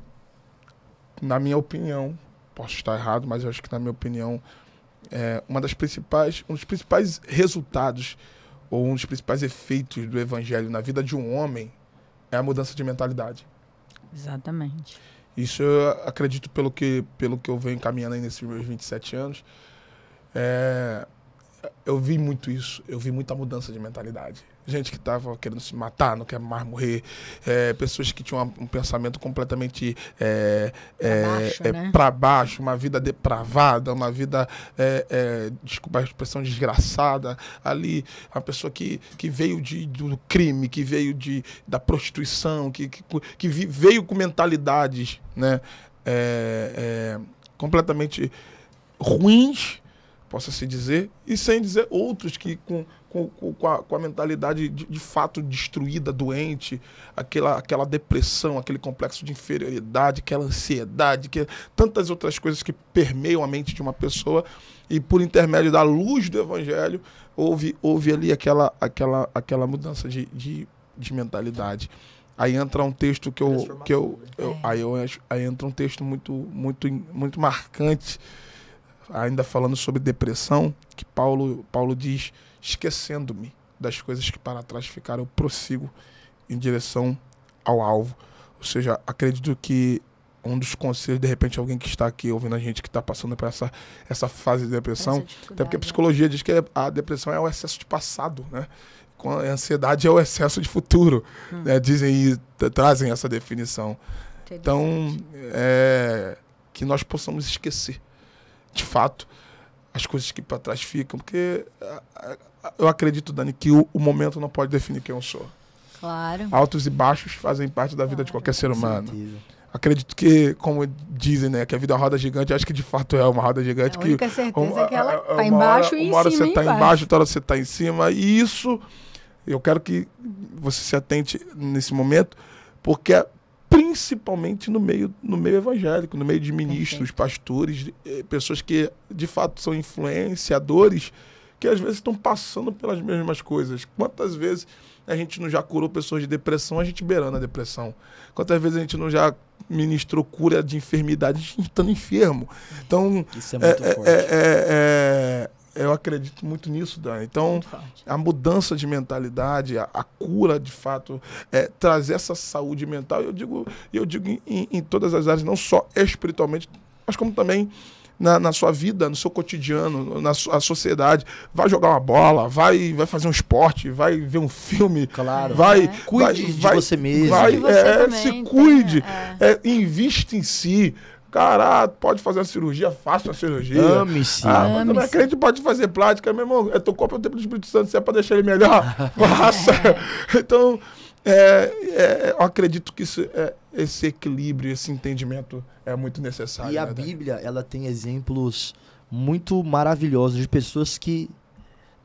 na minha opinião, posso estar errado, mas eu acho que na minha opinião é uma das principais, um dos principais resultados ou um dos principais efeitos do evangelho na vida de um homem é a mudança de mentalidade. Exatamente. Isso eu acredito pelo que, pelo que eu venho caminhando aí nesses meus 27 anos. É, eu vi muito isso, eu vi muita mudança de mentalidade gente que estava querendo se matar, não quer mais morrer, é, pessoas que tinham um pensamento completamente é, para é, baixo, é, né? baixo, uma vida depravada, uma vida, é, desculpa a expressão, desgraçada. Ali, uma pessoa que, que veio de, do crime, que veio de, da prostituição, que, que, que veio com mentalidades né, completamente ruins possa se dizer, e sem dizer outros que com com, com, a, com a mentalidade de, de, fato destruída, doente, aquela, aquela depressão, aquele complexo de inferioridade, aquela ansiedade, que, tantas outras coisas que permeiam a mente de uma pessoa. E por intermédio da luz do Evangelho, houve, houve ali aquela, aquela, aquela mudança de, de, de mentalidade. Aí entra um texto que eu. Que eu, né? eu é. aí, eu, aí entra um texto muito, muito, muito marcante, ainda falando sobre depressão, que Paulo, Paulo diz esquecendo-me das coisas que para trás ficaram, eu prossigo em direção ao alvo. Ou seja, acredito que um dos conselhos, de repente, alguém que está aqui ouvindo a gente, que está passando por essa, essa fase de depressão, até porque a psicologia diz que é, a depressão é o excesso de passado, né? A ansiedade é o excesso de futuro, hum. né? Dizem e trazem essa definição. Então, é, que nós possamos esquecer, de fato, as coisas que para trás ficam, porque eu acredito, Dani, que o, o, momento não pode definir quem eu sou. Claro. Altos e baixos fazem parte da vida de qualquer ser humano. Acredito que, como dizem, né, que a vida é uma roda gigante, acho que de fato é uma roda gigante. A que única certeza uma, é que ela está é, é embaixo hora, e em cima. Uma hora você está embaixo, outra hora você está em cima. E isso, eu quero que você se atente nesse momento, porque principalmente no meio, no meio evangélico, no meio de ministros, Perfeito. pastores, eh, pessoas que de fato são influenciadores, que às vezes estão passando pelas mesmas coisas. Quantas vezes a gente não já curou pessoas de depressão, a gente beirando a depressão? Quantas vezes a gente não já ministrou cura de enfermidade, a gente estando tá enfermo? Então, Isso é muito é, é, é forte. É, é, eu acredito muito nisso, Dan. Então, a mudança de mentalidade, a, a cura, de fato, é, trazer essa saúde mental. Eu digo, eu digo em, em todas as áreas, não só espiritualmente, mas como também na, na, sua vida, no seu cotidiano, na sua sociedade. Vai jogar uma bola, vai, vai fazer um esporte, vai ver um filme. Claro. Vai, é. cuide vai, de vai, você mesmo. Vai, você é, se cuide, é. é. invista em si. Caralho, ah, pode fazer a cirurgia, faça a cirurgia. Ame-se. Ah, ame mas acredito pode fazer plástica, meu irmão. É teu corpo é o templo do Espírito Santo, se é pra deixar ele melhor, faça. então, é, é, eu acredito que isso, é, esse equilíbrio, esse entendimento é muito necessário. E né, a Bíblia, né? ela tem exemplos muito maravilhosos de pessoas que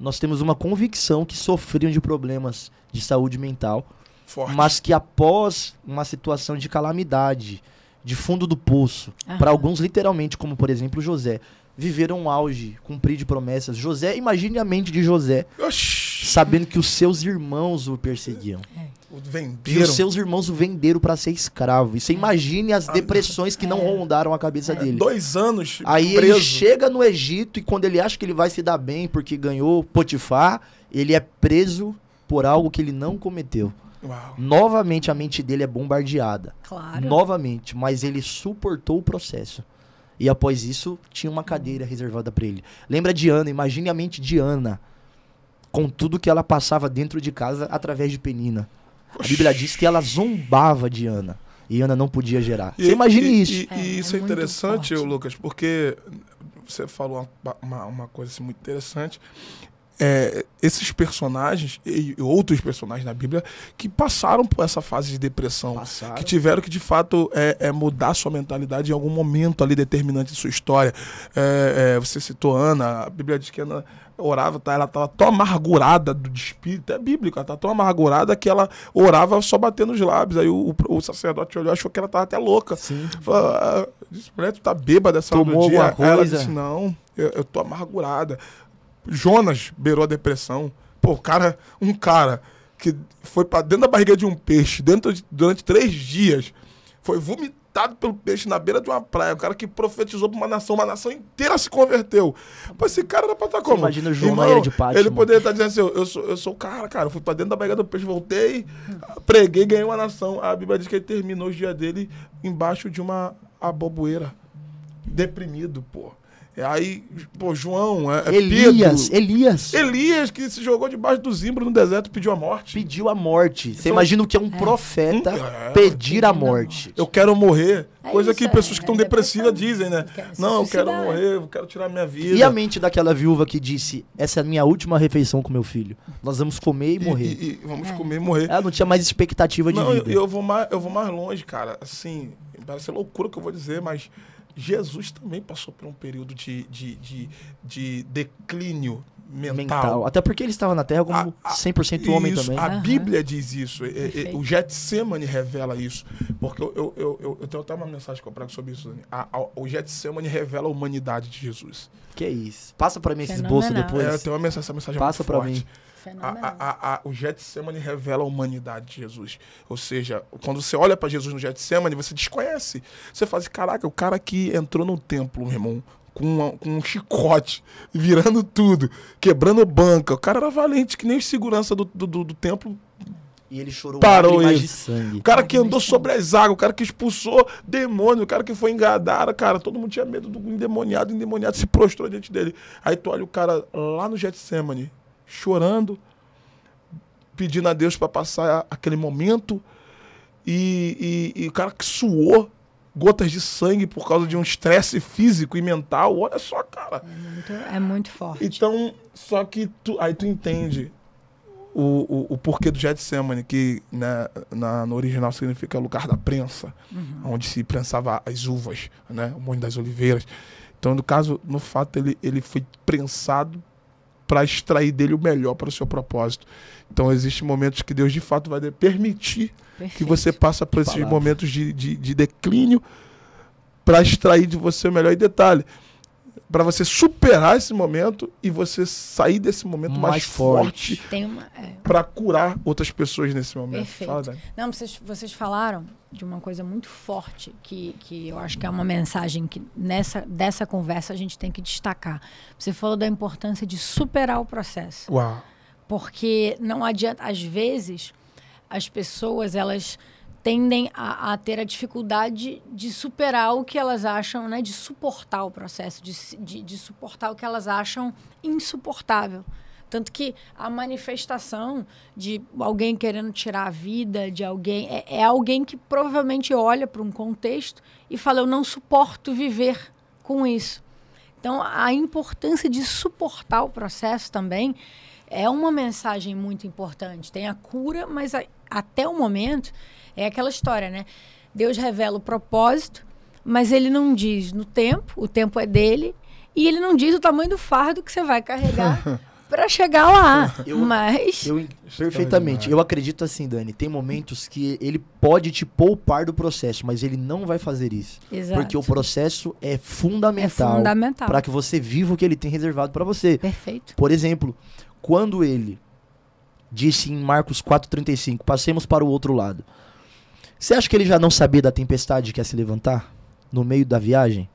nós temos uma convicção que sofriam de problemas de saúde mental, Forte. mas que após uma situação de calamidade, de fundo do poço. Para alguns, literalmente, como por exemplo José, viveram um auge, cumprir de promessas. José, imagine a mente de José, Oxi. sabendo que os seus irmãos o perseguiam. É. O venderam. E os seus irmãos o venderam para ser escravo. E você é. imagine as ah, depressões que não é. rondaram a cabeça é. dele. dois anos. Aí preso. ele chega no Egito e quando ele acha que ele vai se dar bem porque ganhou Potifar, ele é preso por algo que ele não cometeu. Uau. Novamente a mente dele é bombardeada. Claro. Novamente, mas ele suportou o processo. E após isso, tinha uma cadeira reservada para ele. Lembra de Ana, imagine a mente de Ana com tudo que ela passava dentro de casa através de Penina. A Bíblia diz que ela zombava de Ana. E Ana não podia gerar. E, você imagine e, isso. E, é, e é isso é, é interessante, Lucas, porque você falou uma, uma, uma, coisa assim, muito interessante é, esses personagens e outros personagens na Bíblia que passaram por essa fase de depressão, passaram. que tiveram que de fato é, é, mudar sua mentalidade em algum momento ali determinante de sua história. É, é, você citou Ana, a Bíblia diz que Ana orava, tá, ela estava tão amargurada do espírito, é bíblico, ela estava tá tão amargurada que ela orava só batendo os lábios. Aí o, o, o sacerdote olhou achou que ela estava até louca. Sim. Falou, ah, disse, mulher, tu tá bêbada essa hora do dia. Ela disse, não, eu, eu tô amargurada. Jonas beirou a depressão. Pô, cara, um cara que foi para dentro da barriga de um peixe dentro de, durante três dias, foi vomitado pelo peixe na beira de uma praia. Um cara que profetizou pra uma nação, uma nação inteira se converteu. Pô, esse cara era pra estar tá como? imagina o João Irmão, de Pátio. Ele poderia estar tá dizendo assim: eu sou, eu sou o cara, cara. Eu fui para dentro da barriga do peixe, voltei, preguei, ganhei uma nação. A Bíblia diz que ele terminou os dias dele embaixo de uma aboboeira. Deprimido, pô. É, aí, pô, João, é, é, Elias, Pedro, Elias. Elias que se jogou debaixo do zimbro no deserto pediu a morte. Pediu a morte. Você então, imagina o que é um é. profeta hum? é. pedir a morte. Eu quero morrer. É Coisa que pessoas que estão depressivas dizem, né? Não, eu quero morrer, eu quero tirar minha vida. E a mente daquela viúva que disse: Essa é a minha última refeição com meu filho. Nós vamos comer e, morrer. E, e vamos comer e morrer. Ela não tinha mais expectativa de não, vida. Eu, eu, vou mais, eu vou mais longe, cara. Assim, parece loucura o que eu vou dizer, mas Jesus também passou por um período de, de, de, de declínio mental. mental. Até porque ele estava na Terra como a, a, 100% homem também. A uhum. Bíblia diz isso. É, é, é, Perfeito. o Getsemane revela isso. Porque eu, eu, eu, eu tenho até uma mensagem que eu prego sobre isso. A, a, o Getsemane revela a humanidade de Jesus. Que é isso. Passa para mim esse esboço depois. É, eu tenho uma mensagem, essa mensagem Passa muito forte. Mim. A, a, a, o Getsemane revela a humanidade de Jesus. Ou seja, quando você olha para Jesus no Getsemane, você desconhece. Você fala assim, caraca, o cara que entrou no templo, meu irmão, com, uma, com, um chicote, virando tudo, quebrando banca. O cara era valente, que nem os segurança do, do, do, do templo. E ele chorou Parou isso. de sangue. O cara que andou sobre as águas, o cara que expulsou demônio, o cara que foi engadado, cara, todo mundo tinha medo do endemoniado, o endemoniado se prostrou diante dele. Aí tu olha o cara lá no Getsemane, chorando, pedindo a Deus para passar aquele momento. E, e, e o cara que suou gotas de sangue por causa de um estresse físico e mental. Olha só, cara. É muito, é muito forte. Então, só que tu, aí tu entende o, o, o porquê do Getsemane, que né, na, no original significa lugar da prensa, uhum. onde se prensava as uvas, né, o Monte das Oliveiras. Então, no caso, no fato, ele, ele foi prensado para extrair dele o melhor para o seu propósito. Então, existem momentos que Deus, de fato, vai permitir Perfeito. que você passe por esses momentos de, de, de declínio para extrair de você o melhor. E detalhe, para você superar esse momento e você sair desse momento mais, mais forte, forte uma... é. para curar outras pessoas nesse momento. Perfeito. Fala, Não, vocês, vocês falaram de uma coisa muito forte que, que eu acho que é uma mensagem que nessa dessa conversa a gente tem que destacar. Você falou da importância de superar o processo. Uau. Porque não adianta, às vezes as pessoas elas tendem a, a, ter a dificuldade de superar o que elas acham, né, de suportar o processo, de, de, de suportar o que elas acham insuportável. Tanto que a manifestação de alguém querendo tirar a vida de alguém é, é alguém que provavelmente olha para um contexto e fala: Eu não suporto viver com isso. Então, a importância de suportar o processo também é uma mensagem muito importante. Tem a cura, mas a, até o momento é aquela história, né? Deus revela o propósito, mas ele não diz no tempo, o tempo é dele, e ele não diz o tamanho do fardo que você vai carregar para chegar lá. Eu, mas. Eu, é perfeitamente. Eu acredito assim, Dani. Tem momentos que ele pode te poupar do processo, mas ele não vai fazer isso. Exato. Porque o processo é fundamental, é fundamental. para que você viva o que ele tem reservado para você. Perfeito. Por exemplo, quando ele disse em Marcos 4,35: Passemos para o outro lado. Você acha que ele já não sabia da tempestade que ia se levantar no meio da viagem?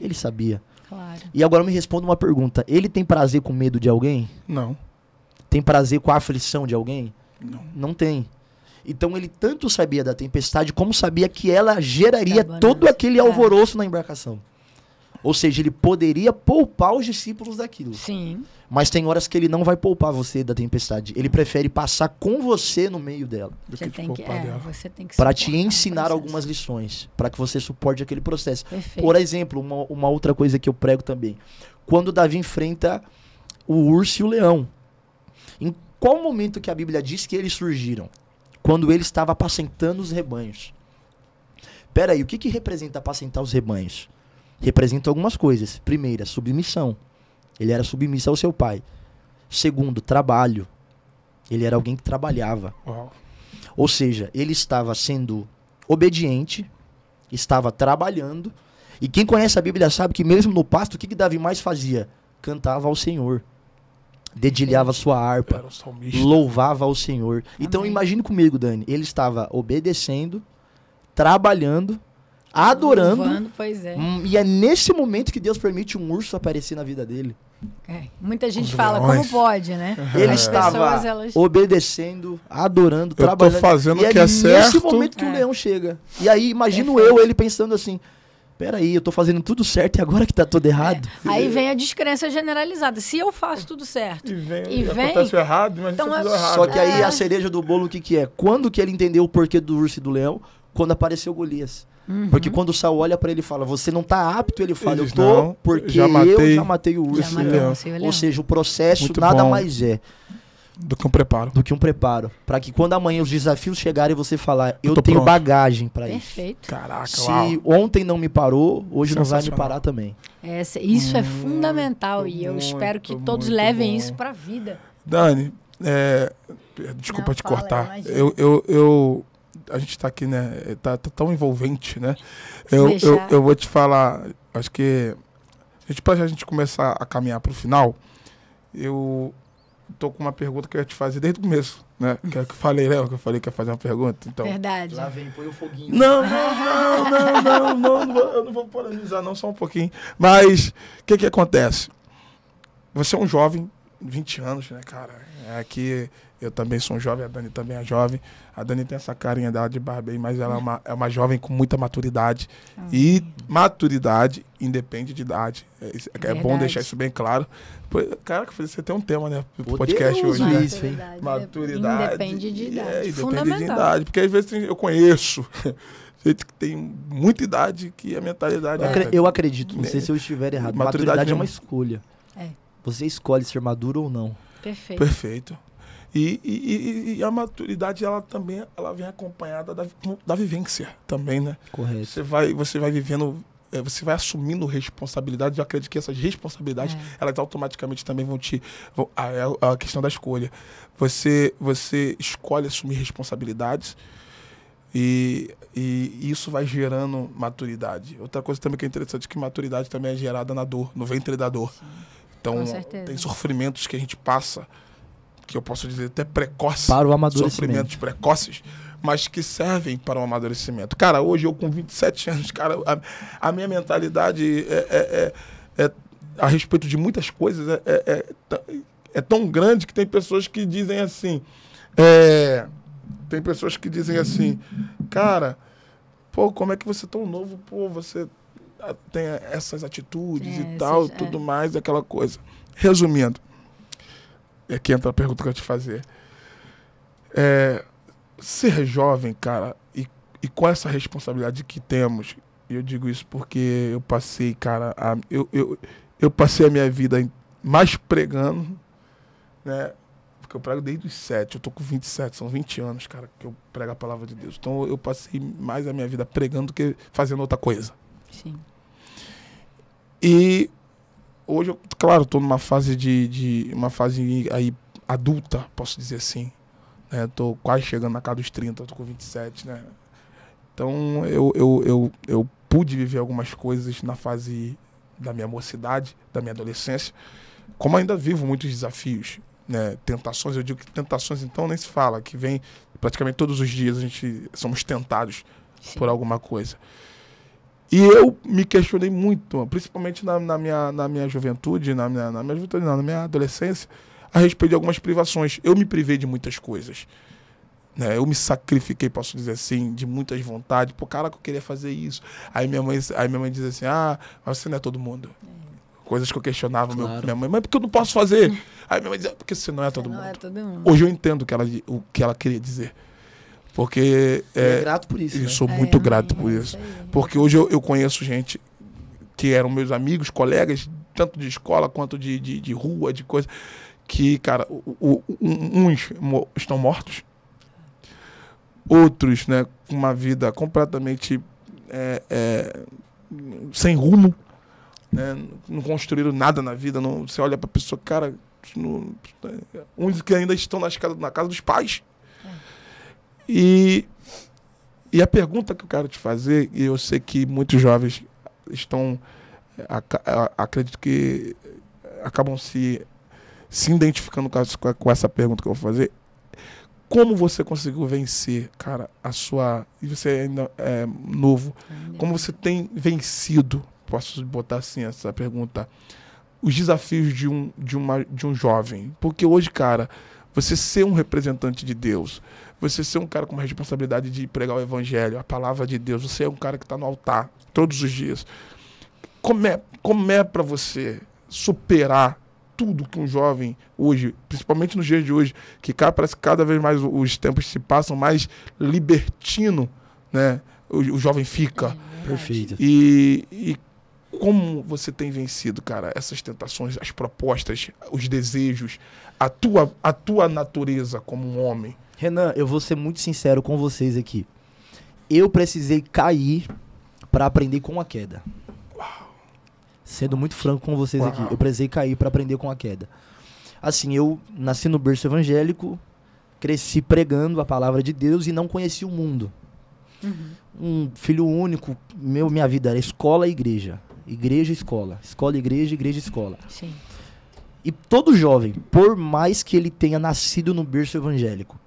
Ele sabia. Claro. E agora me responda uma pergunta. Ele tem prazer com medo de alguém? Não. Tem prazer com a aflição de alguém? Não. Não tem. Então ele tanto sabia da tempestade como sabia que ela geraria todo aquele é. alvoroço é. na embarcação. Ou seja, ele poderia poupar os discípulos daquilo. Sim. Mas tem horas que ele não vai poupar você da tempestade. Ele prefere passar com você no meio dela. Você tem que, é, dela. você tem que Para te ensinar algumas lições, para que você suporte aquele processo. Perfeito. Por exemplo, uma, uma outra coisa que eu prego também. Quando Davi enfrenta o urso e o leão. Em qual momento que a Bíblia diz que eles surgiram? Quando ele estava apacentando os rebanhos. aí o que, que representa apacentar os rebanhos? representa algumas coisas. Primeira, submissão. Ele era submisso ao seu pai. Segundo, trabalho. Ele era alguém que trabalhava. Uau. Ou seja, ele estava sendo obediente, estava trabalhando. E quem conhece a Bíblia sabe que mesmo no pasto, o que, que Davi mais fazia? Cantava ao Senhor. Dedilhava sua harpa. Louvava ao Senhor. Então Amém. Então imagine comigo, Dani. Ele estava obedecendo, trabalhando adorando. Louvando, pois é. Hum, e é nesse momento que Deus permite um urso aparecer na vida dele. É. Muita gente fala, como pode, né? Ele As estava pessoas, elas... obedecendo, adorando, eu trabalhando. Eu tô fazendo o é que é certo. nesse momento que o é. um leão chega. E aí, imagino Perfeito. eu, ele pensando assim, peraí, eu tô fazendo tudo certo e agora que tá tudo é. errado. É. Aí vem a descrença generalizada. Se eu faço tudo certo e vem, e vem acontece errado, mas então, tá eu... errado. Só que aí é. a cereja do bolo, o que que é? Quando que ele entendeu o porquê do urso e do leão? Quando apareceu Golias. Uhum. Porque quando o Saul olha para ele e fala, você não está apto, ele fala, Eles eu tô, não, porque já matei, eu já matei o urso. Matei o Ou seja, o processo Muito nada bom. mais é. Do que um preparo. Do que um preparo. Para que quando amanhã os desafios chegarem, você falar, eu, eu tenho pronto. bagagem para isso. Perfeito. Caraca, Se uau. ontem não me parou, hoje não vai me parar também. É, isso hum, é fundamental e eu muito, espero que todos levem bom. isso para a vida. Dani, é, desculpa não, te fala, cortar. eu, eu, eu a gente está aqui, né? Eh, tá, tá, tão envolvente, né? Eu, eu, eu, vou te falar, acho que a gente, pra gente começar a caminhar para o final, eu tô com uma pergunta que eu ia te fazer desde o começo, né? Que é que eu falei, né? que eu falei que ia fazer uma pergunta? Então, Verdade. Lá vem, põe o foguinho. Não, não, não, não, não, não, vou, eu não vou polemizar não, só um pouquinho. Mas, o que que acontece? Você é um jovem, 20 anos, né, cara? É que eu também sou um jovem, a Dani também é jovem. A Dani tem essa carinha dela de barbeiro, mas ela é uma, é uma jovem com muita maturidade. Ah. E maturidade independe de idade. É, é, é bom deixar isso bem claro. Caraca, você tem um tema, né? Pro podcast Deus, hoje. Né? Né? Isso, hein? Maturidade. Independe de é, idade. É, independe de idade. Porque às vezes eu conheço. gente que tem muita idade que a mentalidade. Eu, é eu acredito, não sei se eu estiver errado. Maturidade, maturidade é uma escolha. É. Você escolhe ser maduro ou não. Perfeito. Perfeito. E, e, e, a maturidade, ela também ela vem acompanhada da, da vivência também, né? Correto. Você vai, você vai vivendo é, você vai assumindo responsabilidade. Eu acredito que essas responsabilidades, é. elas automaticamente também vão te. Vão, a, é, a, questão da escolha. Você, você escolhe assumir responsabilidades e, e isso vai gerando maturidade. Outra coisa também que é interessante é que maturidade também é gerada na dor, no ventre da dor. Sim. Então, tem sofrimentos que a gente passa que eu posso dizer até precoce, para o amadurecimento. sofrimentos precoces, mas que servem para o amadurecimento. Cara, hoje eu com 27 anos, cara, a, a minha mentalidade é, é, é, é, a respeito de muitas coisas é, é, é, é tão grande que tem pessoas que dizem assim, tem pessoas que dizem assim, cara, pô, como é que você é tão novo, pô, você ah, tem essas atitudes e tal, tudo mais, aquela coisa. Resumindo, é que entra a pergunta que eu te fazer. É, ser jovem, cara, e, e com é essa responsabilidade que temos, eu digo isso porque eu passei, cara, a, eu, eu, eu passei a minha vida mais pregando, né? Porque eu prego desde os 7, eu tô com 27, são 20 anos, cara, que eu prego a palavra de Deus. Então eu passei mais a minha vida pregando do que fazendo outra coisa. Sim. E hoje, claro, estou numa fase de, de, uma fase aí adulta, posso dizer assim. estou né? Tô quase chegando na casa dos 30, tô com 27, né? Então eu, eu, eu, eu pude viver algumas coisas na fase da minha mocidade, da minha adolescência, como ainda vivo muitos desafios, né? Tentações, eu digo que tentações então nem se fala, que vem praticamente todos os dias a gente somos tentados Sim. por alguma coisa. E eu me questionei muito, principalmente na, na minha, na minha juventude, na minha, na minha juventude, não, na minha adolescência, a respeito de algumas privações. Eu me privei de muitas coisas. Né? Eu me sacrifiquei, posso dizer assim, de muitas vontades. Pô, cara, que eu queria fazer isso. Aí minha mãe, aí minha mãe diz assim: ah, mas você não é todo mundo. É. Coisas que eu questionava claro. meu, minha mãe, mas porque eu não posso fazer? Aí minha mãe dizia, ah, porque você não é todo, mundo. É todo mundo. Hoje eu entendo o que ela, o que ela queria dizer. Porque. É, é grato por isso. Eu né? sou é, muito é, grato é por isso. Porque hoje eu, eu, conheço gente que eram meus amigos, colegas, tanto de escola quanto de, de, de rua, de coisa. Que, cara, o, o, uns estão mortos, outros, né, com uma vida completamente é, sem rumo. Né? não construíram nada na vida. Não, você olha para a pessoa, cara, não, uns que ainda estão nas casa, na casa dos pais, e, e a pergunta que eu quero te fazer, e eu sei que muitos jovens estão, eh, acredito que eh, acabam se, se identificando com, com essa pergunta que eu vou fazer, como você conseguiu vencer, cara, a sua. E você ainda é novo. Como você tem vencido, posso botar assim essa pergunta, os desafios de um, de uma, de um jovem? Porque hoje, cara, você ser um representante de Deus, você ser um cara com uma responsabilidade de pregar o evangelho, a palavra de Deus, você é um cara que está no altar todos os dias. Como é, como é para você superar tudo que um jovem hoje, principalmente nos dias de hoje, que cara, parece que cada vez mais os tempos se passam mais libertino, né? O, o jovem fica. É Perfeito. E, e como você tem vencido, cara, essas tentações, as propostas, os desejos, a tua, a tua natureza como um homem? Renan, eu vou ser muito sincero com vocês aqui. Eu precisei cair para aprender com a queda. Uau. Sendo muito franco com vocês aqui, eu precisei cair para aprender com a queda. Assim, eu nasci no berço evangélico, cresci pregando a palavra de Deus e não conheci o mundo. Uhum. Um filho único, meu, minha vida era escola e igreja. Igreja, escola. Escola, igreja, igreja, escola. Sim. E todo jovem, por mais que ele tenha nascido no berço evangélico,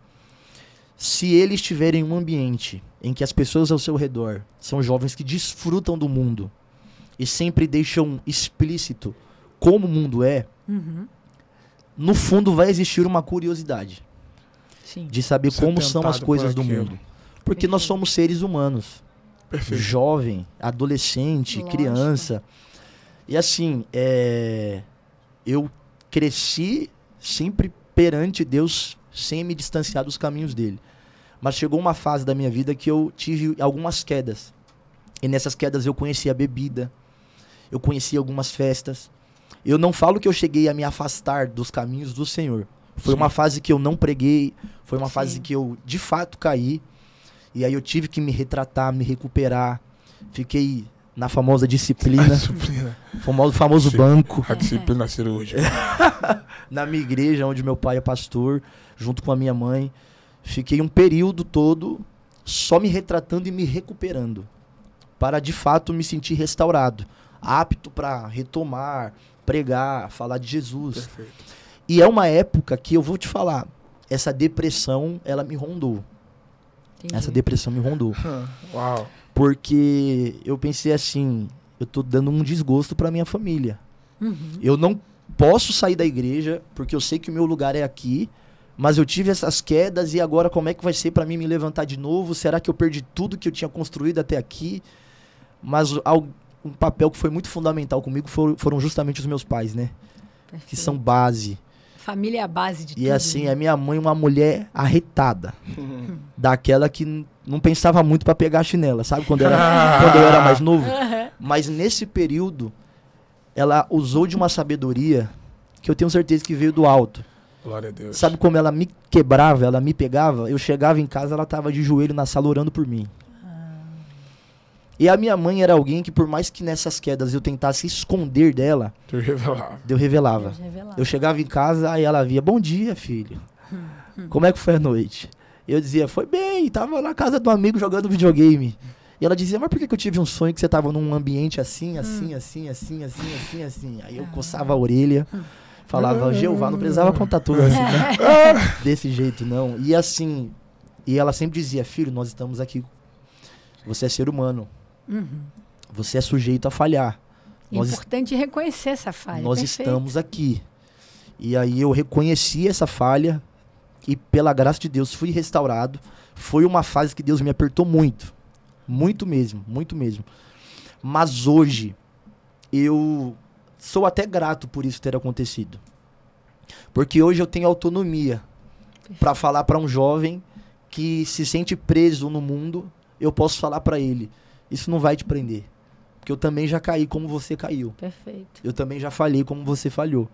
se ele estiver em um ambiente em que as pessoas ao seu redor são jovens que desfrutam do mundo e sempre deixam explícito como o mundo é, uhum. no fundo vai existir uma curiosidade Sim. de saber Ser como são as coisas do mundo. Porque Perfeito. nós somos seres humanos. Perfeito. Jovem, adolescente, Lógico. criança. E assim, é... eu cresci sempre perante Deus sem me distanciar dos caminhos dele. Mas chegou uma fase da minha vida que eu tive algumas quedas. E nessas quedas eu conheci a bebida, eu conheci algumas festas. Eu não falo que eu cheguei a me afastar dos caminhos do Senhor. Foi Sim. uma fase que eu não preguei, foi uma Sim. fase que eu de fato caí. E aí eu tive que me retratar, me recuperar. Fiquei na famosa disciplina. disciplina. Famoso, famoso banco. A disciplina cirúrgica. na minha igreja, onde meu pai é pastor, junto com a minha mãe. Fiquei um período todo só me retratando e me recuperando, para de fato me sentir restaurado, apto para retomar, pregar, falar de Jesus. Perfeito. E é uma época que eu vou te falar, essa depressão, ela me rondou. Entendi. Essa depressão me rondou. Uau. Porque eu pensei assim, eu tô dando um desgosto para minha família. Uhum. Eu não posso sair da igreja, porque eu sei que o meu lugar é aqui mas eu tive essas quedas e agora como é que vai ser para mim me levantar de novo? Será que eu perdi tudo que eu tinha construído até aqui? Mas um papel que foi muito fundamental comigo foram justamente os meus pais, né? Perfeito. Que são base. Família é a base de e tudo. E assim, né? a é minha mãe uma mulher arretada. daquela que não pensava muito para pegar a chinela, sabe? Quando, era, quando eu era mais novo. Uhum. Mas nesse período, ela usou de uma sabedoria que eu tenho certeza que veio do alto. Glória a Deus. Sabe como ela me quebrava, ela me pegava? Eu chegava em casa, ela estava de joelho na sala orando por mim. Ah. E a minha mãe era alguém que, por mais que nessas quedas eu tentasse esconder dela, eu revelava. Eu revelava. Eu chegava em casa, aí ela via: Bom dia, filho. como é que foi a noite? Eu dizia: Foi bem, tava na casa do amigo jogando videogame. E ela dizia, mas por que, que eu tive um sonho que você estava num ambiente assim, assim, hum. assim, assim, assim, assim, assim? Aí eu coçava a orelha, hum falava uhum. Jeová, não precisava contar tudo assim, né? desse jeito, não. E assim, e ela sempre dizia, filho, nós estamos aqui. Você é ser humano. Uhum. Você é sujeito a falhar. É nós importante reconhecer essa falha. Nós Perfeito. estamos aqui. E aí eu reconheci essa falha e pela graça de Deus fui restaurado. Foi uma fase que Deus me apertou muito. Muito mesmo, muito mesmo. Mas hoje eu sou até grato por isso ter acontecido. Porque hoje eu tenho autonomia para falar para um jovem que se sente preso no mundo, eu posso falar para ele, isso não vai te prender. Porque eu também já caí como você caiu. Perfeito. Eu também já falhei como você falhou.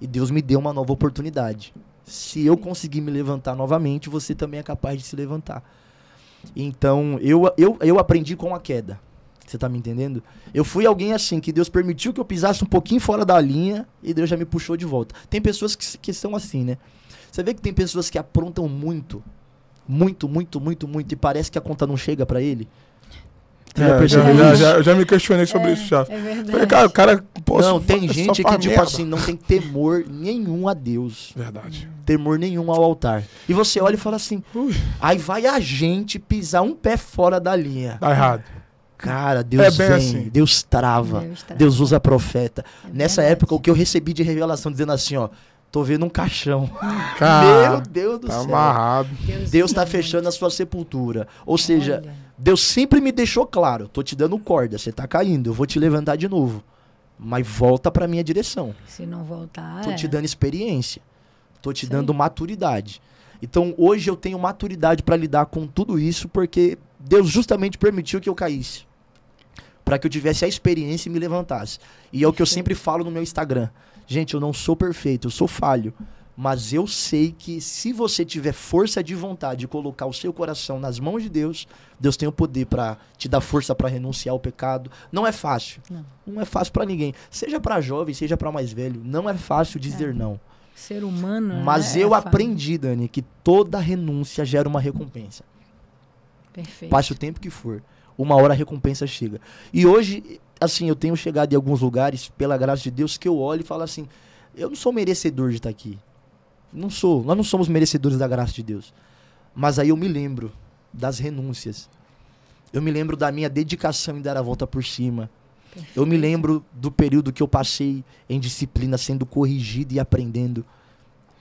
E Deus me deu uma nova oportunidade. Se eu conseguir me levantar novamente, você também é capaz de se levantar. Então, eu, eu, eu aprendi com a queda. Você tá me entendendo? Eu fui alguém assim, que Deus permitiu que eu pisasse um pouquinho fora da linha e Deus já me puxou de volta. Tem pessoas que, que são assim, né? Você vê que tem pessoas que aprontam muito. Muito, muito, muito, muito. E parece que a conta não chega para ele. É, já, é já, já, já, me questionei sobre é, isso já. É verdade. Falei, cara, o cara posso, Não, tem gente que, tipo assim, não tem temor nenhum a Deus. Verdade. Temor nenhum ao altar. E você olha e fala assim, Ui. aí vai a gente pisar um pé fora da linha. Tá errado. Cara, é Deus é vem, assim. Deus trava, Deus Deus usa profeta. É Nessa verdade. época, o que eu recebi de revelação dizendo assim, ó, tô vendo um caixão. Cara, Meu Deus do tá céu. Amarrado. Deus está fechando a sua sepultura. Ou seja, Olha. Deus sempre me deixou claro, tô te dando corda, você tá caindo, eu vou te levantar de novo. Mas volta pra minha direção. Se não voltar, tô te é. dando experiência. Tô te Sim. dando maturidade. Então, hoje eu tenho maturidade para lidar com tudo isso porque Deus justamente permitiu que eu caísse para que eu tivesse a experiência e me levantasse. E é o que eu sempre falo no meu Instagram. Gente, eu não sou perfeito, eu sou falho. Mas eu sei que se você tiver força de vontade e colocar o seu coração nas mãos de Deus, Deus tem o poder para te dar força para renunciar ao pecado. Não é fácil. Não, não é fácil para ninguém. Seja para jovem, seja para mais velho, não é fácil dizer é. não. Ser humano. Né, Mas é eu aprendi, Dani, que toda renúncia gera uma recompensa. Perfeito. Passe o tempo que for uma hora a recompensa chega. E hoje, assim, eu tenho chegado em alguns lugares, pela graça de Deus, que eu olho e falo assim: eu não sou merecedor de estar aqui. Não sou. Nós não somos merecedores da graça de Deus. Mas aí eu me lembro das renúncias. Eu me lembro da minha dedicação em dar a volta por cima. Eu me lembro do período que eu passei em disciplina, sendo corrigido e aprendendo.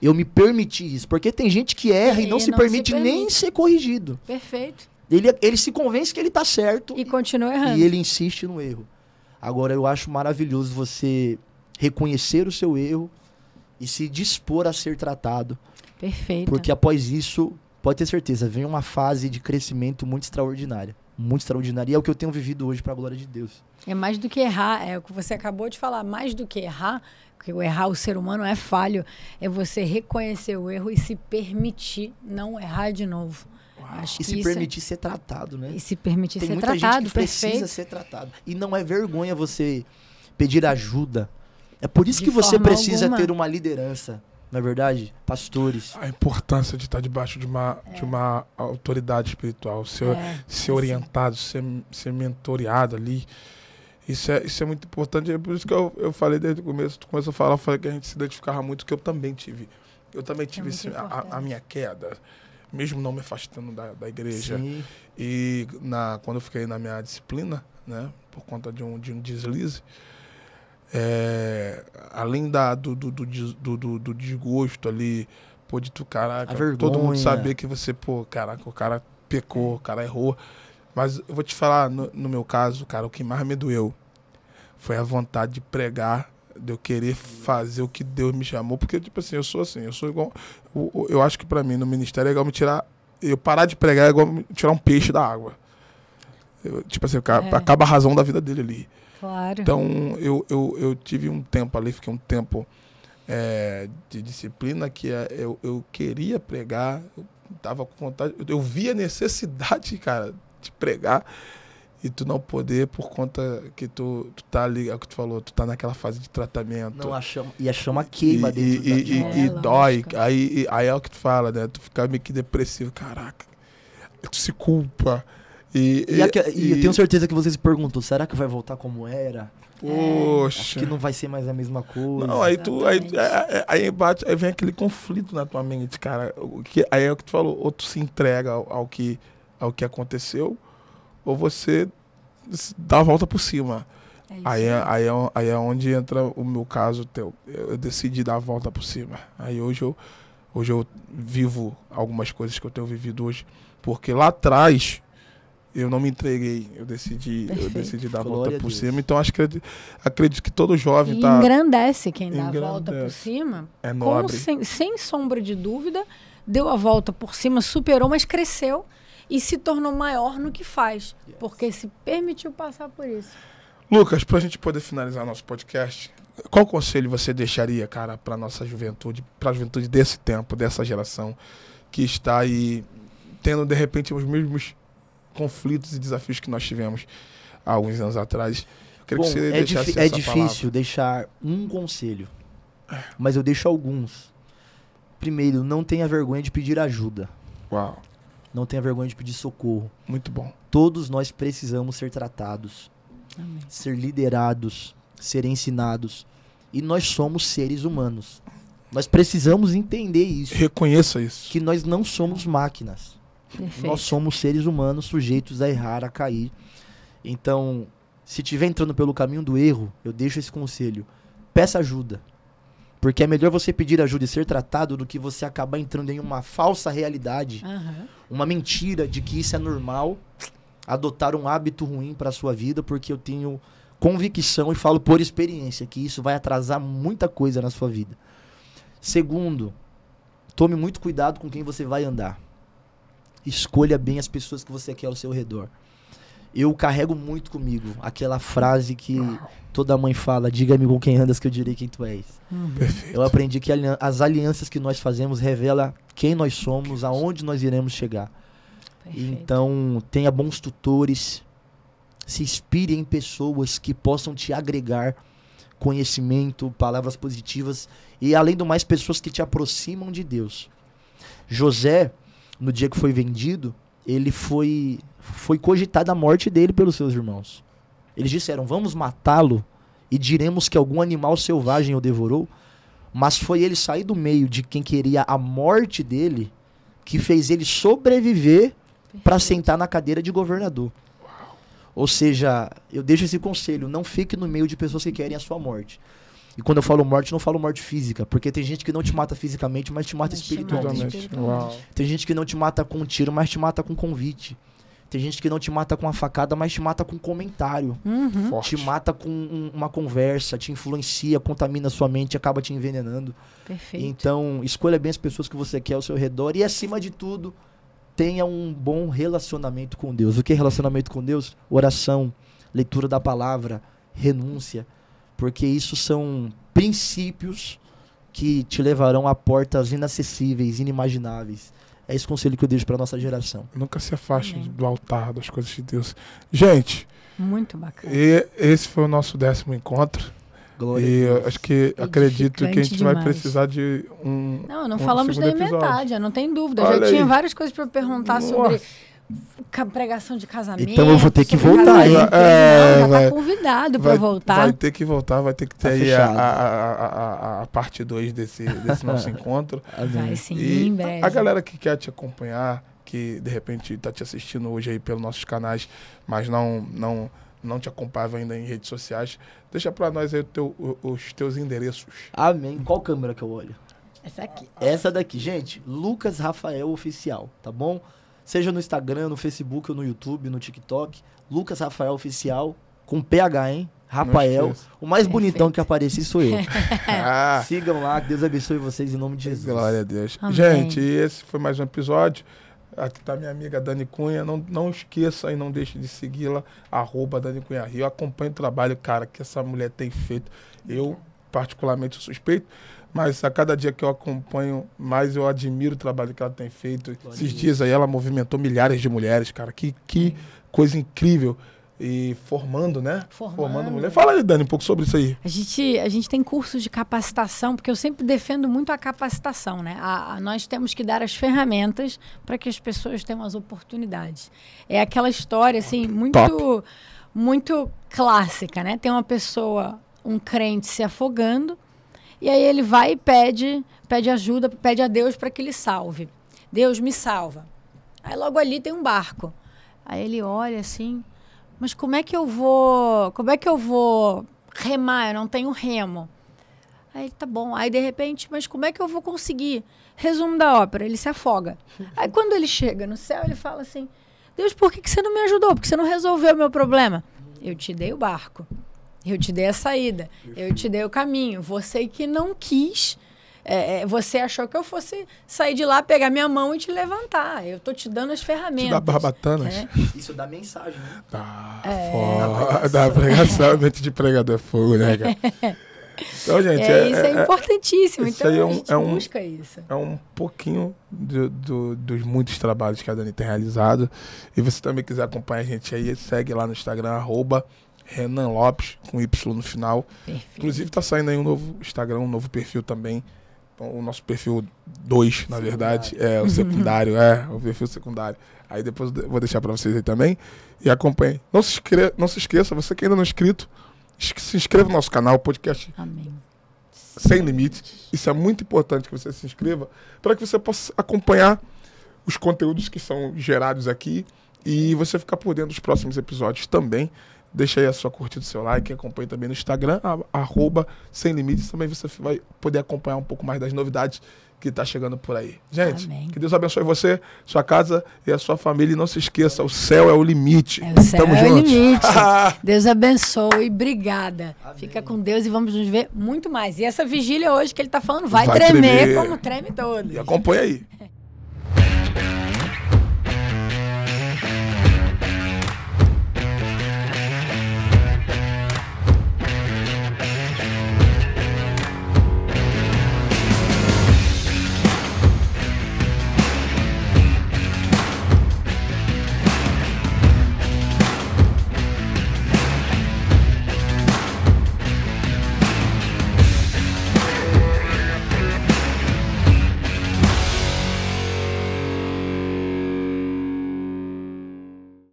Eu me permiti isso, porque tem gente que erra e não, se, permite se permite nem ser corrigido. Perfeito. Ele, ele se convence que ele está certo. E, e continua errando. E ele insiste no erro. Agora, eu acho maravilhoso você reconhecer o seu erro e se dispor a ser tratado. Perfeito. Porque após isso, pode ter certeza, vem uma fase de crescimento muito extraordinária. Muito extraordinária. E é o que eu tenho vivido hoje, para a glória de Deus. É mais do que errar, é o que você acabou de falar, mais do que errar, porque o errar, o ser humano é falho, é você reconhecer o erro e se permitir não errar de novo. Acho e se é permitir é... ser tratado, né? E se permitir Tem ser muita tratado, gente que perfeito. precisa ser tratado. E não é vergonha você pedir ajuda. É por isso de que você precisa alguma. ter uma liderança, na é verdade, pastores. A importância de estar debaixo de uma, é. de uma autoridade espiritual, ser, é, ser orientado, ser, ser mentoreado ali. Isso é, isso é muito importante. É por isso que eu, eu falei desde o começo, tu começou a falar, eu falei que a gente se identificava muito, que eu também tive. Eu também é tive esse, a, a minha queda mesmo não me afastando da, da igreja. Sim. E na, quando eu fiquei na minha disciplina, né, por conta de um, de um deslize, é, além da, do, do, do, do, do desgosto ali, pô, de tu, caraca, todo mundo saber que você, pô, caraca, o cara pecou, o cara errou. Mas eu vou te falar, no, no meu caso, cara, o que mais me doeu foi a vontade de pregar de eu querer fazer o que Deus me chamou, porque, tipo assim, eu sou assim, eu sou igual eu acho que para mim no ministério é igual me tirar. Eu parar de pregar é igual tirar um peixe da água. Eu, tipo assim, é. acaba a razão da vida dele ali. Claro. Então, eu, eu, eu tive um tempo ali, fiquei um tempo é, de disciplina que é, eu, eu queria pregar, eu tava com vontade, eu, eu via necessidade, cara, de pregar e tu não poder por conta que tu, tu tá ali, é o que tu falou, tu tá naquela fase de tratamento. Não, a chama, e a chama queima e, dentro e, e, e, e é, dói. Aí, aí é o que tu fala, né? Tu fica meio que depressivo, caraca. Tu se culpa. E, e, e, e, eu tenho certeza que você se perguntou, será que vai voltar como era? Poxa. Acho que não vai ser mais a mesma coisa. Não, aí tu aí, é, é, aí, bate, aí vem aquele conflito na tua mente, cara. Que, aí é o que tu falou, ou tu se entrega ao, ao, que, ao que aconteceu, ou você dá a volta por cima. É aí, é, aí, é, aí é onde entra o meu caso teu. Eu decidi dar a volta por cima. Aí hoje eu, hoje eu vivo algumas coisas que eu tenho vivido hoje. Porque lá atrás eu não me entreguei. Eu decidi, eu decidi dar a volta por Deus. cima. Então acho que acredito que todo jovem está. Engrandece quem dá engrandece. a volta por cima. É nobre. sem, sem sombra de dúvida, deu a volta por cima, superou, mas cresceu e se tornou maior no que faz, yes. porque se permitiu passar por isso. Lucas, para a gente poder finalizar nosso podcast, qual conselho você deixaria, cara, para nossa juventude, para a juventude desse tempo, dessa geração que está aí tendo de repente os mesmos conflitos e desafios que nós tivemos há alguns anos atrás? Bom, é, dif é difícil palavra. deixar um conselho, é. mas eu deixo alguns. Primeiro, não tenha vergonha de pedir ajuda. Uau. Não tenha vergonha de pedir socorro. Muito bom. Todos nós precisamos ser tratados, Amém. ser liderados, ser ensinados. E nós somos seres humanos. Nós precisamos entender isso. Reconheça isso. Que nós não somos máquinas. Perfeito. Nós somos seres humanos sujeitos a errar, a cair. Então, se estiver entrando pelo caminho do erro, eu deixo esse conselho. Peça ajuda. Porque é melhor você pedir ajuda e ser tratado do que você acabar entrando em uma falsa realidade, uhum. uma mentira de que isso é normal, adotar um hábito ruim para sua vida, porque eu tenho convicção e falo por experiência que isso vai atrasar muita coisa na sua vida. Segundo, tome muito cuidado com quem você vai andar. Escolha bem as pessoas que você quer ao seu redor eu carrego muito comigo aquela frase que toda mãe fala: diga-me com quem andas que eu direi quem tu és. Uhum. Eu aprendi que as alianças que nós fazemos revela quem nós somos, aonde nós iremos chegar. Perfeito. Então, tenha bons tutores, se inspire em pessoas que possam te agregar conhecimento, palavras positivas e, além do mais, pessoas que te aproximam de Deus. José, no dia que foi vendido, ele foi foi cogitada a morte dele pelos seus irmãos. Eles disseram: "Vamos matá-lo e diremos que algum animal selvagem o devorou". Mas foi ele sair do meio de quem queria a morte dele que fez ele sobreviver para sentar na cadeira de governador. Ou seja, eu deixo esse conselho: não fique no meio de pessoas que querem a sua morte. E quando eu falo morte, não falo morte física, porque tem gente que não te mata fisicamente, mas te mata mas espiritualmente. espiritualmente. Tem gente que não te mata com um tiro, mas te mata com um convite. Tem gente que não te mata com uma facada, mas te mata com um comentário. Uhum. Te mata com um, uma conversa, te influencia, contamina sua mente, acaba te envenenando. Perfeito. Então, escolha bem as pessoas que você quer ao seu redor e, acima de tudo, tenha um bom relacionamento com Deus. O que é relacionamento com Deus? Oração, leitura da palavra, renúncia porque isso são princípios que te levarão a portas inacessíveis, inimagináveis. É esse conselho que eu deixo para nossa geração. Nunca se afaste do altar das coisas de Deus. Gente, muito bacana. E esse foi o nosso décimo encontro. Glória e acho que acredito que a gente demais. vai precisar de um. Não, não um falamos nem metade, não tem dúvida. já aí. tinha várias coisas para perguntar Nossa. sobre pregação de casamento. Então eu vou ter que voltar, hein? É, não, tá convidado para voltar. Vai ter que voltar, vai ter que tá ter tá aí a, a, a, a, parte 2 desse, desse nosso encontro. Tá vai sim, e em breve. A galera que quer te acompanhar, que de repente está te assistindo hoje aí pelos nossos canais, mas não não não te acompanhava ainda em redes sociais, deixa para nós aí teu, os teus endereços. Amém. Qual câmera que eu olho? Essa aqui. Essa daqui, gente. Lucas Rafael Oficial, tá bom? seja no Instagram, no Facebook ou no YouTube, no TikTok. Lucas Rafael Oficial, com PH, hein? Rafael, é o mais bonitão que apareci sou eu. ah. Sigam lá, que Deus abençoe vocês em nome de Jesus. Glória a Deus. Amém. Gente, esse foi mais um episódio. Aqui tá minha amiga Dani Cunha. Não, não esqueça e não deixe de segui-la, arroba Dani Cunha Rio. Acompanhe o trabalho, cara, que essa mulher tem feito. Eu, particularmente, suspeito. Mas a cada dia que eu acompanho mais, eu admiro o trabalho que ela tem feito. Bom Esses dia. dias aí ela movimentou milhares de mulheres, cara. Que, que coisa incrível e formando, né? Formando. formando. mulher. Fala aí, Dani, um pouco sobre isso aí. A gente, a gente tem cursos de capacitação, porque eu sempre defendo muito a capacitação, né? A, a, nós temos que dar as ferramentas para que as pessoas tenham as oportunidades. É aquela história, assim, muito, muito clássica, né? Tem uma pessoa, um crente se afogando, e aí ele vai e pede, pede ajuda, pede a Deus para que ele salve. Deus me salva. Aí logo ali tem um barco. Aí ele olha assim, mas como é que eu vou, como é que eu vou remar? Eu não tenho remo. Aí tá bom. Aí de repente, mas como é que eu vou conseguir? Resumo da ópera, ele se afoga. Aí quando ele chega no céu, ele fala assim: Deus, por que, que você não me ajudou? Porque você não resolveu o meu problema. Eu te dei o barco. Eu te dei a saída, eu te dei o caminho. Você que não quis, é, é, você achou que eu fosse sair de lá, pegar minha mão e te levantar. Eu tô te dando as ferramentas. Te dá barbatanas. É. Isso dá mensagem, né? Dá, é. Foda, dá pregação. Dá mente de pregador é fogo, né, cara? Então, gente, é, é isso é, importantíssimo. Isso então, aí é um, é um, busca isso. É um pouquinho do, do, dos muitos trabalhos que a Dani tem realizado. E você também quiser acompanhar a gente aí, segue lá no Instagram, arroba Renan Lopes, com Y no final. Perfeito. Inclusive tá saindo aí um novo Instagram, um novo perfil também. Então, o nosso perfil 2, na verdade, é o secundário, é, o perfil secundário. Aí depois eu vou deixar para vocês aí também. E acompanhe. Não se, inscre não se esqueça, você que ainda não é inscrito, se inscreva no nosso canal, podcast. Amém. Sem limites. Isso é muito importante que você se inscreva para que você possa acompanhar os conteúdos que são gerados aqui e você ficar por dentro dos próximos episódios também. Deixa aí a sua curtida, o seu like, acompanhe também no Instagram, arroba Sem Limites. Também você vai poder acompanhar um pouco mais das novidades que está chegando por aí. Gente, Amém. que Deus abençoe você, sua casa e a sua família. E não se esqueça, o céu é o limite. É, o céu Tamo é juntos. o limite. Deus abençoe. Obrigada. Amém. Fica com Deus e vamos nos ver muito mais. E essa vigília hoje que ele está falando vai, vai tremer, tremer, como treme todo. E acompanha aí.